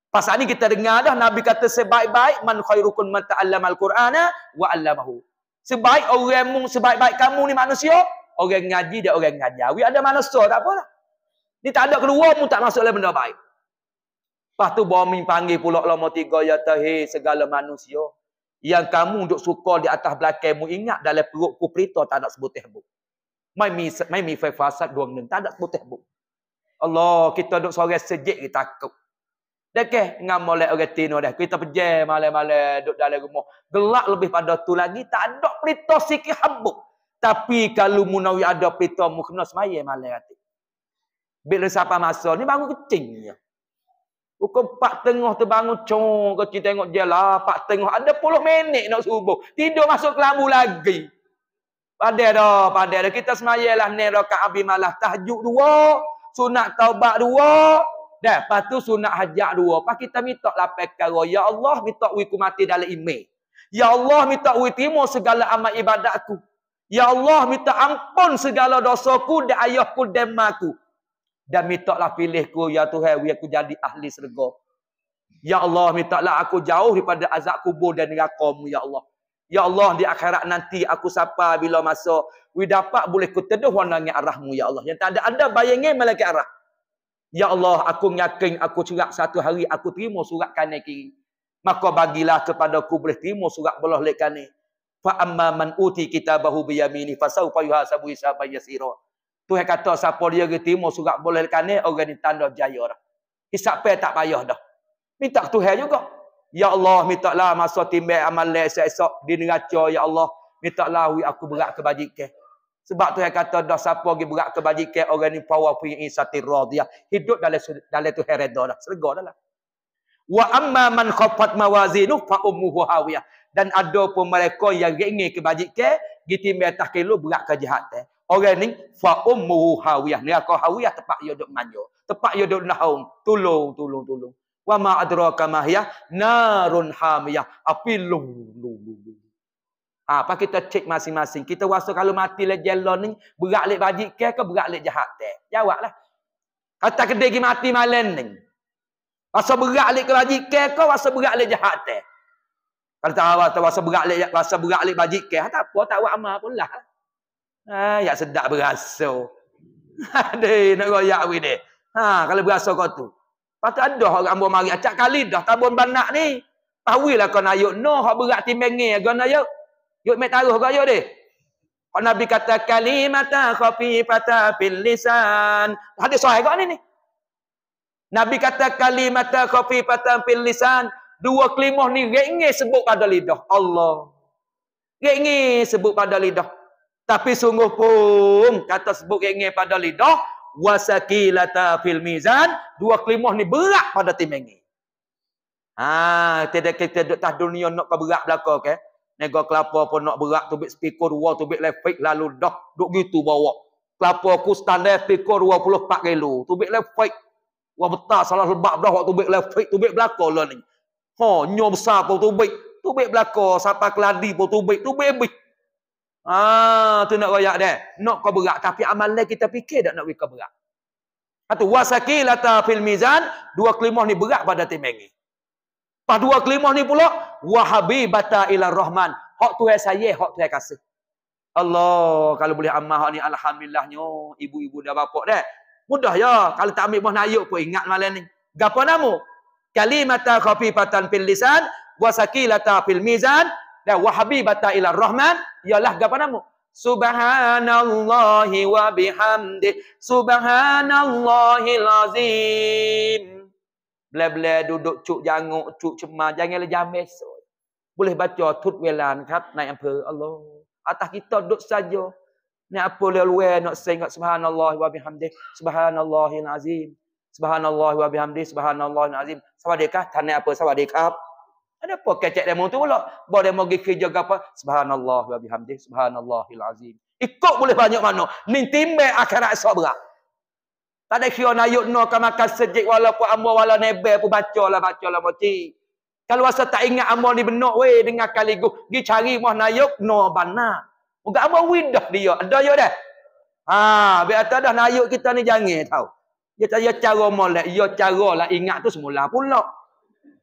Pasal ni kita dengar dah Nabi kata sebaik-baik man khairukun man ta'allama al-Qur'ana wa 'allamahu. Sebaik orang mung sebaik-baik kamu ni manusia, orang ngaji dan orang ngajar. Wi ada manusia tak apalah. Ni tak ada keluar mu tak masuk dalam benda baik. Lepas tu bumi panggil pula lama tiga ya tahi segala manusia. Yang kamu duduk suka di atas belakang ingat dalam perut ku perita tak nak sebut tehbu. Mai mi mai mi fai fasad dua ngen tak nak sebut tehbu. Allah kita duduk sore sejik kita takut. Dekeh ngam molek orang tino dah. Kita pejai malam-malam duduk dalam rumah. Gelak lebih pada tu lagi tak ada perita sikit habuk. Tapi kalau munawi ada perita mu kena semaya malam hati. Bila siapa masa ni baru kecing ya. Pukul empat tengah terbangun, cong, kau tengok dia lah, empat tengah, ada puluh minit nak subuh. Tidur masuk kelambu lagi. padahal dah, padai dah. Kita semayalah ni rakat abim malah. Tahjud dua, sunat taubat dua, dan lepas tu sunat hajat dua. Lepas kita minta lah pekara. Ya Allah, minta wiku mati dalam imej. Ya Allah, minta ui timur segala amat ibadatku. Ya Allah, minta ampun segala dosaku dan ayahku demaku dan minta mintalah pilihku ya Tuhan biar aku jadi ahli syurga. Ya Allah minta lah aku jauh daripada azab kubur dan neraka ya Allah. Ya Allah di akhirat nanti aku siapa bila masa we dapat boleh ku teduh warnanya arahmu ya Allah. Yang tak ada ada bayangin ke arah. Ya Allah aku nyakin aku cerak satu hari aku terima surat kanan kiri. Maka bagilah kepada aku boleh terima surat belah lekan Fa'amma Fa amma man uti kitabahu bi yamini fa sawfa Tuhan kata siapa dia ke timur surat boleh lekan ni orang ni tanda jaya dah. Hisap pay tak payah dah. Minta Tuhan juga. Ya Allah minta lah masa timbang amal esok-esok di neraca ya Allah minta lah aku berat kebajikan. Sebab Tuhan kata dah siapa lagi berat kebajikan orang ni power punya insati radiyah. Hidup dalam dalam Tuhan redha dah. Serga dah lah. Wa amma man khafat mawazinu fa ummuhu hawiyah. Dan ada pun mereka yang ingin kebajikan, gitu mereka tak kilo berat kejahatan. Eh orang ni fa ummuhu hawiyah ni aku hawiyah tempat dia duk manja tempat dia duk nahum tolong tolong tolong wa ma adraka ma hiya narun hamiyah api lum lum lum ha apa kita cek masing-masing kita rasa kalau mati le jelo ni berat le badik ke ke berat le jahat te jawablah kata kedai gi mati malam ni rasa berat le ke badik ke ke rasa berat le jahat te kalau tak awak rasa berat le rasa berat le badik ke ha, tak apa tak buat amal pun lah Ah, yang sedap berasa. (laughs) Adik, nak royak weh ni. Ha, kalau berasa kau tu. Patut ada orang ambo mari acak kali dah tabun banak ni. Pawilah kau nak yuk no hak berat timengi kau nak yuk. Yuk mai taruh kau yuk deh. Kau nabi kata kalimata khafifata fil lisan. Hadis sahih kau ni ni. Nabi kata kalimata khafifata fil lisan. Dua kelimah ni ringis sebut pada lidah. Allah. Ringis sebut pada lidah. Tapi sungguh pun kata sebut yang pada lidah wasakilata fil mizan dua kelimah ni berat pada timing ni. Ha, tidak kita duk tah dunia nak ke berat belaka ke. Nego kelapa pun nak berat tubik speaker dua tubik lefik lalu dah duk gitu bawa. Kelapa aku standar puluh 24 kilo tubik lefik. Wah betah salah lebak dah waktu tubik lefik tubik belaka lah ni. Ha, nyo besar pun tubik. Tubik belaka sapa keladi pun tubik. Tubik bebek. Ah, tu nak royak deh. Nak kau berat tapi amalan kita fikir tak nak wika berat. Atu ha, wasakilata fil mizan, dua kelimah ni berat pada timbang ni. Pas dua kelimah ni pula wahabi bata ila rahman. Hak tu saya, hak tu saya kasih. Allah, kalau boleh amal hak ni alhamdulillahnya ibu-ibu dan bapak deh. Mudah ya, kalau tak ambil buah nayuk pun ingat malam ni. Gapo namo? Kalimata khafifatan fil lisan, wasakilata fil mizan, dan wahabi bata ila rahman ialah gapa namu subhanallahi wa bihamdi subhanallahi lazim bela duduk cuk janguk cuk cemar janganlah jam esok boleh baca tut welan kat naik ampe Allah atas kita duduk saja ni apa le luwe nak sengat subhanallahi wa bihamdi subhanallahi lazim subhanallahi wa bihamdi subhanallahi lazim sawadekah tanya apa sawadekah ada apa kecek demo tu pula? Bawa demo pergi kerja ke apa? Subhanallah wa bihamdih. Subhanallahil azim. Ikut boleh banyak mana. Ni timbang akhirat esok berat. Tak ada kira nak yuk nak makan sejik walaupun amal wala nebel pun baca lah, baca lah, baca Kalau rasa tak ingat amal ni benuk, weh, dengar kali gu, pergi cari mah nak yuk nak bana. Muka amal widah dia, ada yuk dah. Ha, biar tak ada nak kita ni jangan tau. Ya, ya cara molek, ya cara lah ingat tu semula pulak.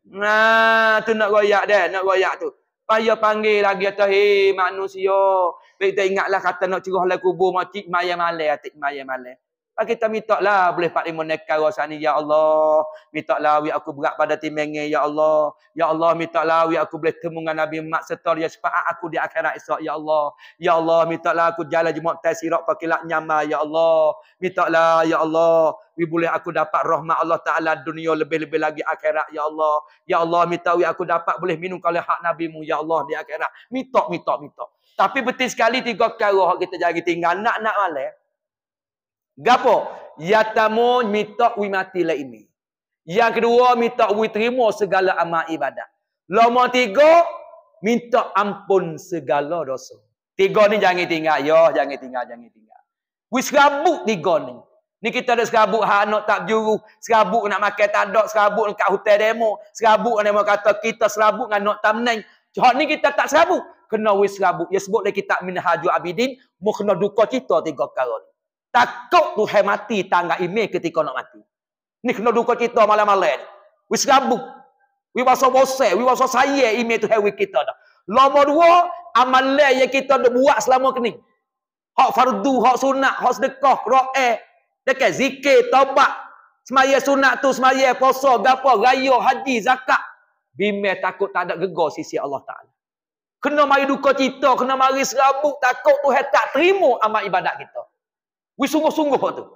Nah, tu nak royak dia, nak royak tu. Payah panggil lagi atas, hei manusia. Baik ingatlah kata nak curuh lah kubur, mati mayam malam, mati ah, mayam malam. Pak kita minta lah boleh Pak Limun naik karo sana ya Allah. Minta lah wi aku berat pada timengi ya Allah. Ya Allah minta lah wi aku boleh temu dengan Nabi Mak setor ya sepaat aku di akhirat esok ya Allah. Ya Allah minta lah aku jalan jemok tai sirak pakai lak nyama ya Allah. Minta lah ya Allah. Wi boleh aku dapat rahmat Allah Ta'ala dunia lebih-lebih lagi akhirat ya Allah. Ya Allah minta wi aku dapat boleh minum kalau hak Nabi mu ya Allah di akhirat. Minta, minta, minta. Tapi betul sekali tiga kali kita jadi tinggal nak-nak malam. Gapo? Yatamu minta wi mati lah ini. Yang kedua, minta wi terima segala amal ibadat. Lama tiga, minta ampun segala dosa. Tiga ni jangan tinggal. yo jangan tinggal, jangan tinggal. Wi serabut tiga ni. Ni kita ada serabut ha nak tak juru, serabut nak makan tak ada, serabut dekat hotel demo, serabut nak demo kata kita serabut dengan nak tamnen. Hak ni kita tak serabut. Kena wis serabut. Ya sebut dari kita Minhajul Abidin, mukhna duka kita tiga perkara Takut Tuhan mati tangga ime ketika nak mati. Ni kena duka kita malam-malam. Wis gabuk. Wi waso bose, wi waso saye ime tu hewi kita dah. Lama dua amalan yang kita dah buat selama kini. Hak fardu, hak sunat, hak sedekah, ro'e, dekat zikir, taubat, semaya sunat tu, semaya puasa, gapo, raya, haji, zakat. Bime takut tak ada gegar sisi Allah Taala. Kena mari duka cita, kena mari serabut takut Tuhan tak terima amal ibadat kita. We sungguh-sungguh waktu.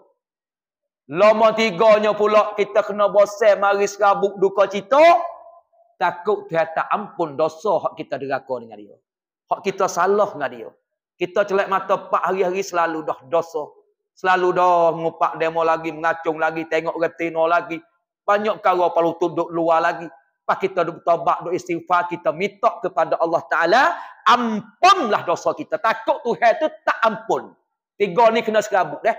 Lama tiganya pula kita kena bosan mari serabut duka cita. Takut dia tak ampun dosa hak kita deraka dengan dia. Hak kita salah dengan dia. Kita celak mata pak hari-hari selalu dah dosa. Selalu dah ngupak demo lagi, mengacung lagi, tengok retina lagi. Banyak kalau perlu tunduk luar lagi. Pak kita duk tobat, duk istighfar, kita minta kepada Allah Taala ampunlah dosa kita. Takut Tuhan itu tak ampun. Tiga ni kena serabut dah. Eh.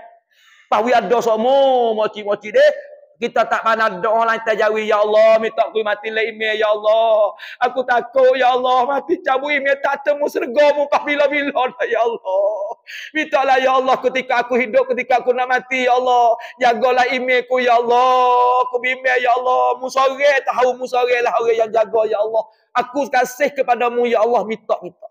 Pas we ada semua mati-mati dah. Kita tak pandang doa lain terjawi. Ya Allah, minta aku mati lah imeh. Ya Allah. Aku takut. Ya Allah, mati cabu imeh. Tak temu serga mumpah bila-bila Ya Allah. Minta lah Ya Allah ketika aku hidup, ketika aku nak mati. Ya Allah. Jagalah imeh ku. Ya Allah. Aku bimbing. Ya Allah. Musareh. Tahu musareh lah orang yang jaga. Ya Allah. Aku kasih kepadamu. Ya Allah, minta-minta.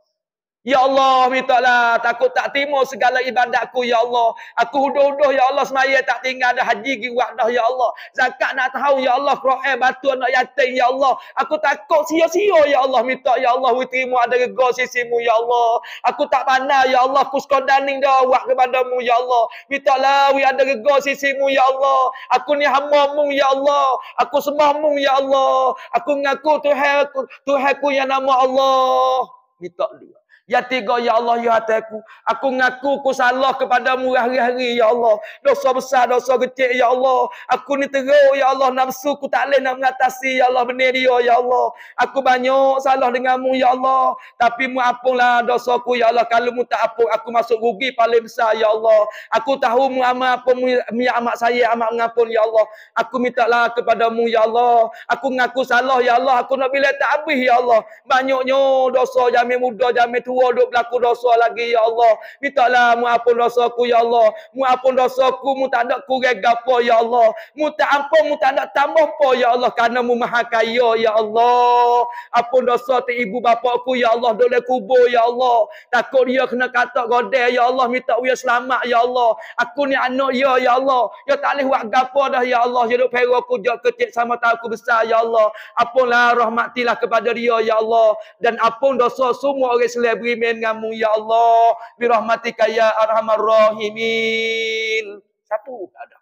Ya Allah minta lah takut tak timo segala ibadatku ya Allah. Aku huduh-huduh ya Allah semaya tak tinggal dah haji gi wadah ya Allah. Zakat nak tahu ya Allah Quran batu anak yatim ya Allah. Aku takut sia-sia ya Allah minta ya Allah we ada rego sisimu ya Allah. Aku tak pandai ya Allah ku skodaning dah awak kepadamu ya Allah. Minta lah we ada rego sisimu ya Allah. Aku ni hamba ya Allah. Aku sembah ya Allah. Aku ngaku Tuhan aku Tuhan ku yang nama Allah. Minta dia. Ya tiga, Ya Allah, Ya hati aku. Aku ngaku ku salah kepadamu hari-hari, Ya Allah. Dosa besar, dosa kecil, Ya Allah. Aku ni teruk, Ya Allah. Nafsu ku tak boleh nak mengatasi, Ya Allah. Benih dia, Ya Allah. Aku banyak salah denganmu, Ya Allah. Tapi mu apunlah dosaku, Ya Allah. Kalau mu tak apung, aku masuk rugi paling besar, Ya Allah. Aku tahu mu amat apa, mu ya amat saya, amat mengapun, Ya Allah. Aku minta lah kepadamu, Ya Allah. Aku ngaku salah, Ya Allah. Aku nak bila tak habis, Ya Allah. Banyaknya dosa jamin muda, jamin tu kedua duk berlaku dosa lagi ya Allah. Mintalah mu ampun dosaku ya Allah. Mu ampun dosaku mu tak ada kurang gapo ya Allah. Mu tak ampun mu tak ada tambah apa ya Allah karena mu maha kaya ya Allah. Ampun dosa ti ibu bapakku ya Allah dole kubur ya Allah. Takut dia kena kata godel ya Allah minta uya selamat ya Allah. Aku ni anak ya ya Allah. Ya tak leh buat gapo dah ya Allah. Ya duk pero aku jak kecil sama tak aku besar ya Allah. Apalah rahmatilah kepada dia ya Allah dan ampun dosa semua orang selebih agreement dengan mu ya Allah bi rahmatika ya arhamar rahimin satu tak ada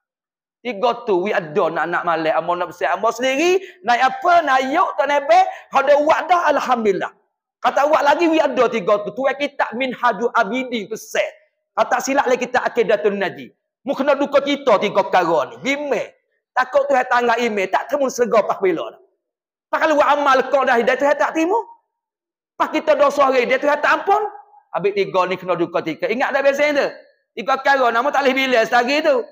tiga tu we ada nak nak malek amon nak besar amon sendiri naik apa naik yok tak naik be ada wak dah alhamdulillah kata wad lagi we ada tiga tu tu kita min hadu abidi besar kata silap lagi kita akidatun naji mu kena duka kita tiga perkara ni bime takut tu hatang ngai me tak temun sego pak bila Pakal wa amal kau dah hidayah tak timu. Pas kita dosa hari, dia terkata ya, ampun. Habis tiga ni kena duka tiga. Ingat tak biasa tu? Tiga kara, nama tak boleh bila setari tu.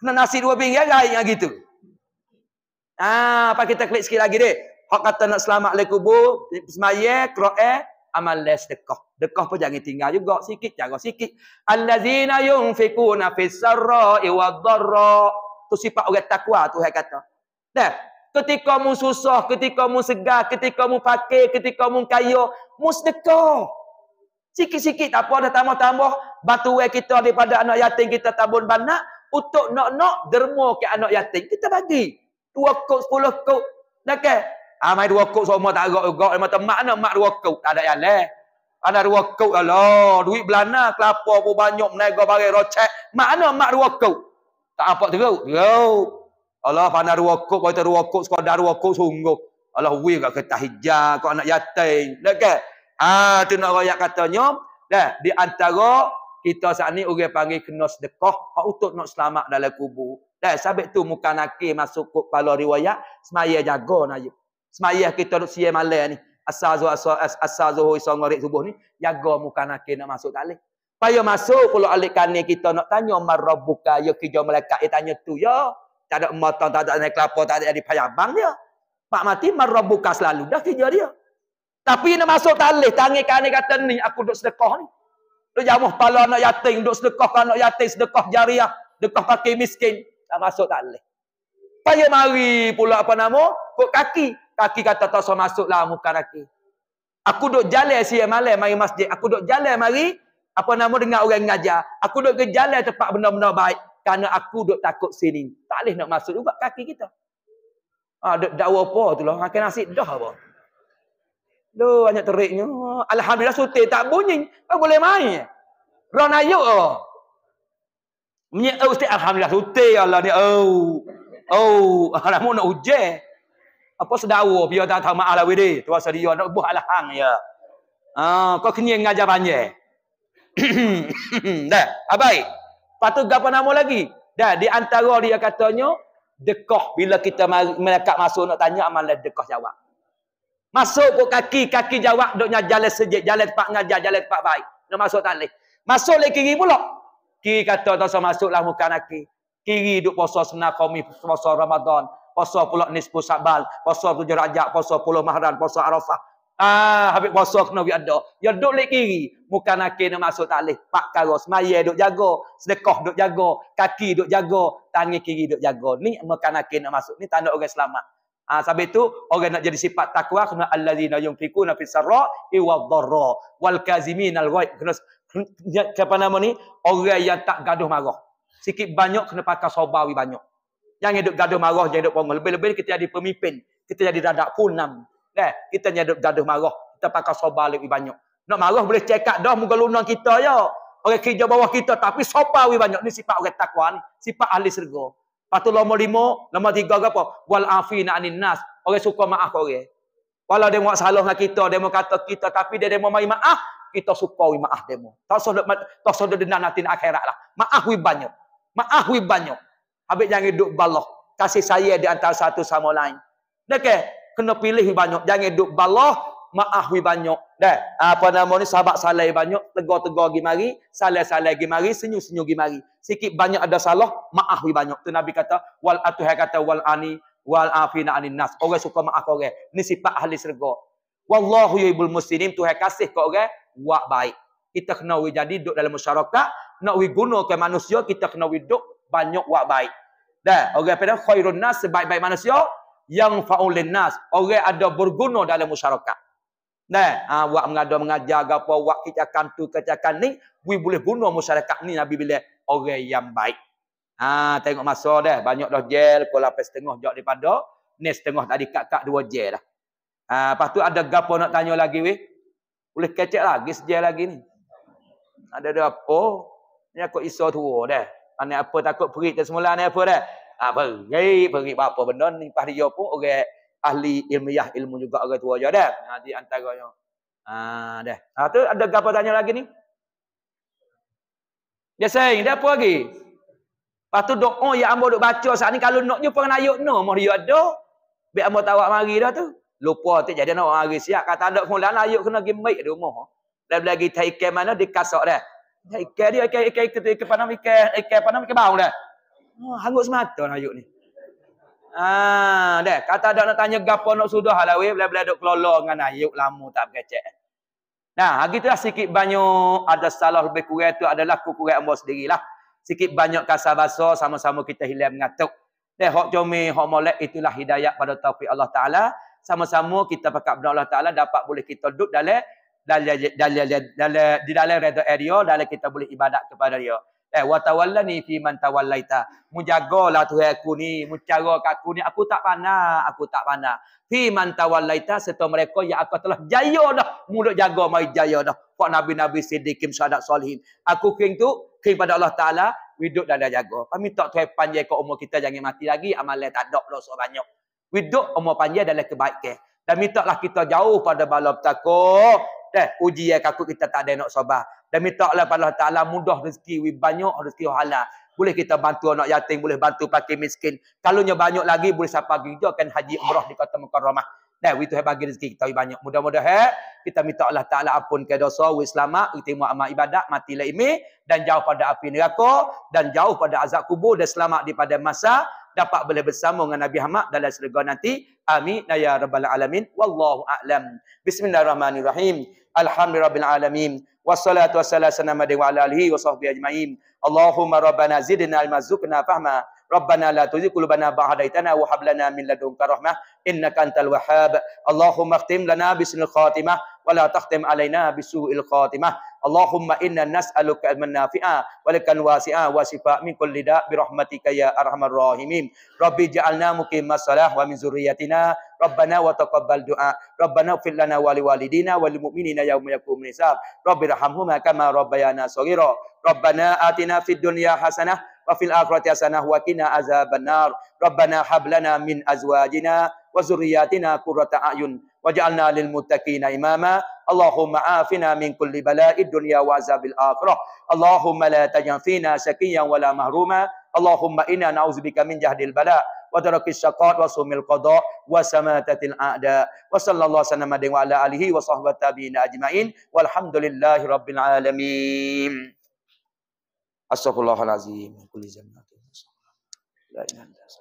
Kena nasi dua pinggir, raih yang gitu. Ah, ha, apa kita klik sikit lagi dek. Hak kata nak selamat le kubur, semaya, kera'a, amal le dekoh, dekoh pun jangan tinggal juga. Sikit, cara sikit. Allazina yunfikuna fissarra'i wa dharra'. Tu sifat orang takwa tu yang kata. Dah, Ketika mu susah, ketika mu segar, ketika mu fakir, ketika mu kaya, mu sedekah. Sikit-sikit tak apa dah tambah-tambah batu kita daripada anak yatim kita tabun banyak untuk nak-nak derma ke anak yatim kita bagi. Dua kot, sepuluh kot. Nak ke? Ah, mai dua kot semua tak agak-agak. Mata mak nak mak dua kot. Tak ada yang leh. Ada dua kot. Alah, duit belana kelapa pun banyak menegak bagai rocek. Mak nak mak dua kot. Tak apa teruk. Teruk. Allah pandai ruokok, baca ruokok, sekadar ruokok sungguh. Allah wui kat kereta hijab, kau anak yatim. Dekat. Haa, tu nak rakyat katanya. Dah, di antara kita saat ni orang panggil kena sedekah. Hak utut nak selamat dalam kubur. Dah, sabit tu muka nakir masuk ke kepala riwayat. Semaya jaga naya. Semaya kita duduk siya malam ni. Asal zuhur asal, asal, asal zuhur isa ngorek subuh ni. Jaga muka nakir nak masuk tak boleh. Paya masuk kalau alik kani kita nak tanya. Marabuka ya kerja malaikat. Dia tanya tu ya. Tak ada matang, tak ada naik kelapa, tak ada jadi payabang dia. pak mati, marah buka selalu. Dah kerja dia. Tapi nak masuk talih, tangih kan dia kata, ni aku duduk sedekah ni. Dia jamuh pala anak yatim, duduk sedekah anak yatim, sedekah jariah, sedekah kaki miskin. Tak masuk talih. Paya mari pula apa nama, kok kaki. Kaki kata, tak so masuklah muka kaki. Aku duduk jalan siya malam, mari masjid. Aku duduk jalan mari, apa nama dengar orang ngajar. Aku duduk ke jalan tempat benda-benda baik kerana aku duk takut sini. Tak boleh nak masuk juga kaki kita. Ah, ha, dakwa apa tu lah. Makan nasi dah apa. Loh, banyak teriknya. Alhamdulillah, sutir tak bunyi. Tak boleh main. Rana yuk lah. Menyek, oh, oh sutir. Alhamdulillah, sutir Allah ni. Oh. Oh. Alamu nak ujian. Apa sedawa? Biar tak tahu ma'ala wede. Tua seria nak buah lah, alhang ya. Ah, kau kena ngajar banyak. (coughs) Dah, abaik. Lepas tu gapa nama lagi? Dah di antara dia katanya dekah bila kita melekat masuk nak tanya amalan dekah jawab. Masuk ke kaki, kaki jawab duknya jalan sejik, jalan tempat ngajar, jalan tempat baik. Nak masuk tak leh. Masuk lek kiri pula. Kiri kata tak usah masuklah muka naki. Kiri duk puasa sunnah qomi, puasa Ramadan, puasa pula nisfu Sya'ban, puasa tujuh Rajab, puasa puluh Mahran, puasa Arafah. Ah, Habib puasa kena pergi ada. Ya duduk lek kiri. Muka nak kena masuk tak boleh. Pak karo semaya duduk jaga. Sedekoh, duduk jaga. Kaki duduk jaga. Tangan kiri duduk jaga. Ni muka nak kena masuk. Ni tanda orang selamat. Ah, ha, sampai tu orang nak jadi sifat takwa kena allazina yunfikuna fis sarra'i wad dharra wal kazimina al ghaib. Kena siapa nama ni? Orang yang tak gaduh marah. Sikit banyak kena pakai sobawi banyak. Jangan duduk gaduh marah, jangan duduk pongol. Lebih-lebih kita jadi pemimpin. Kita jadi dadak punam. Eh, kita nyaduk gaduh marah. Kita pakai sobar lebih banyak. Nak marah boleh cekak dah muka lunang kita ya. Orang kerja bawah kita. Tapi sobar lebih banyak. Ni sifat orang takwa ni. Sifat ahli serga. Lepas tu nombor lima, nombor tiga ke apa? Wal afina anin nas. Orang suka maaf orang. Walau dia buat salah dengan kita, dia mau kata kita, tapi dia mau mari maaf, kita suka wi maaf dia. Tak sodo tak sodo denan nanti akhirat lah. Maaf wi banyak. Maaf wi banyak. Habis jangan hidup balah. Kasih saya di antara satu sama lain. Nak kena pilih banyak jangan duk balah maafi banyak dah apa nama ni sahabat salai banyak tegur-tegur gi mari salai-salai gi mari senyum-senyum gi mari sikit banyak ada salah maafi banyak tu nabi kata wal atuh kata wal ani wal afina anin nas orang suka maaf orang ni sifat ahli syurga wallahu yuhibbul muslimin tuhan kasih kat orang buat baik kita kena we jadi duk dalam masyarakat nak we guna ke manusia kita kena we duk banyak buat baik dah orang pada khairun nas sebaik-baik manusia yang faulin nas orang ada berguna dalam masyarakat nah ha, buat mengada mengajar gapo buat kita tu kita ni we boleh guna masyarakat ni nabi bila orang yang baik ha tengok masa dah banyak dah jail pukul 8 setengah jak daripada ni setengah tadi kak-kak dua jail dah ha lepas tu ada gapo nak tanya lagi we? boleh kecek lagi sejail lagi ni ada ada apa oh, ni aku iso tua dah ane apa takut perit semula ni apa dah Ha pergi pergi apa benda ni pas dia pun orang ahli ilmiah ilmu juga orang tua juga dah. Ha di antaranya. Ha dah. Ha tu ada apa tanya lagi ni? Dia sayang dia apa lagi? Lepas tu doa oh, yang ambo duk baca saat ni kalau nak jumpa dengan ayuk no mah dia ada. Biar ambo tawak mari dah tu. Lupa tu jadi nak hari siap kata ada fulan ayuk kena pergi mai di rumah. Dan lagi taikai mana dikasak dah. Taikai dia ikai ikai ke ikai panam ikai ikai panam ke bau dah. Oh, hangut semata nak ayuk ni. Ah, ha, dah. Kata dak nak tanya gapo nak sudah lah weh, bila-bila dak kelolo dengan ayuk lama tak bekecek. Nah, hagitulah sikit banyak ada salah lebih kurang tu adalah kukurat ambo sendirilah. Sikit banyak kasar bahasa sama-sama kita hilang mengatuk. Dah hok jomi hok molek itulah hidayah pada taufik Allah Taala. Sama-sama kita pakat benda Allah Taala dapat boleh kita duduk dalam dalam dalam di dalam redo area dalam kita boleh ibadat kepada dia eh wa tawallani fi man tawallaita mu jagalah tuhan aku ni mu aku ni aku tak panah aku tak panah fi man tawallaita serta mereka yang aku telah jaya dah mulut jaga mai jaya dah pak nabi-nabi siddiqin sadak solihin aku kering tu kering pada Allah taala hidup dan dah jaga kami tak tuhan panjang ke umur kita jangan mati lagi amalan tak ada dah so banyak hidup umur panjang dalam kebaikan dan lah kita jauh pada bala petaka Dah, eh, uji yang kaku kita tak ada nak sobah. Dan minta Allah pada Allah Ta'ala mudah rezeki. We banyak rezeki halal. Boleh kita bantu anak yatim. Boleh bantu pakai miskin. Kalau nya banyak lagi, boleh siapa pergi. Dia akan haji umrah di kota Mekar Ramah. Dah, we tu bagi rezeki. Kita banyak. Mudah-mudahan, mudah eh, kita minta Allah Ta'ala apun ke dosa. We selamat. We timu amal ibadat. Matilah ini. Dan jauh pada api neraka. Dan jauh pada azab kubur. Dan selamat daripada masa dapat boleh bersama dengan Nabi Ahmad dalam syurga nanti. Amin ya rabbal alamin. Wallahu a'lam. Bismillahirrahmanirrahim. Alhamdulillahirrahmanirrahim. Wassalatu wassalamu ala alihi wa sahbihi ajma'in. Allahumma rabbana zidna ilma zukna fahma. ربنا لا تزغ قلوبنا بعد إذ هديتنا وهب لنا من لدنك رحمة إنك أنت الوهاب اللهم اختم لنا بسن الخاتمة ولا تختم علينا بسوء الخاتمة اللهم إنا نسألك علما نافعا ولكا واسعا وشفاء من كل داء برحمتك يا أرحم الراحمين ربي جعلنا مقيم الصلاة ومن ذريتنا ربنا وتقبل دعاء ربنا اغفر لنا ولوالدينا وللمؤمنين يوم يقوم الحساب ربي ارحمهما كما ربيانا صغيرا ربنا آتنا في الدنيا حسنة وفي الآخرة حسنة وقنا عذاب النار ربنا هب لنا من أزواجنا وذرياتنا قرة أعين واجعلنا للمتقين إماما اللهم عافنا من كل بلاء الدنيا وعذاب الآخرة اللهم لا تجعل فينا شقيا ولا مهروما اللهم إنا نعوذ بك من جهد البلاء وترك الشقاء وصوم القضاء وسماتة الأعداء وصلى الله وسلم وعلى آله وصحبه التابعين أجمعين والحمد لله رب العالمين Astagfirullahalazim. Kulizamna. La ilaha illallah.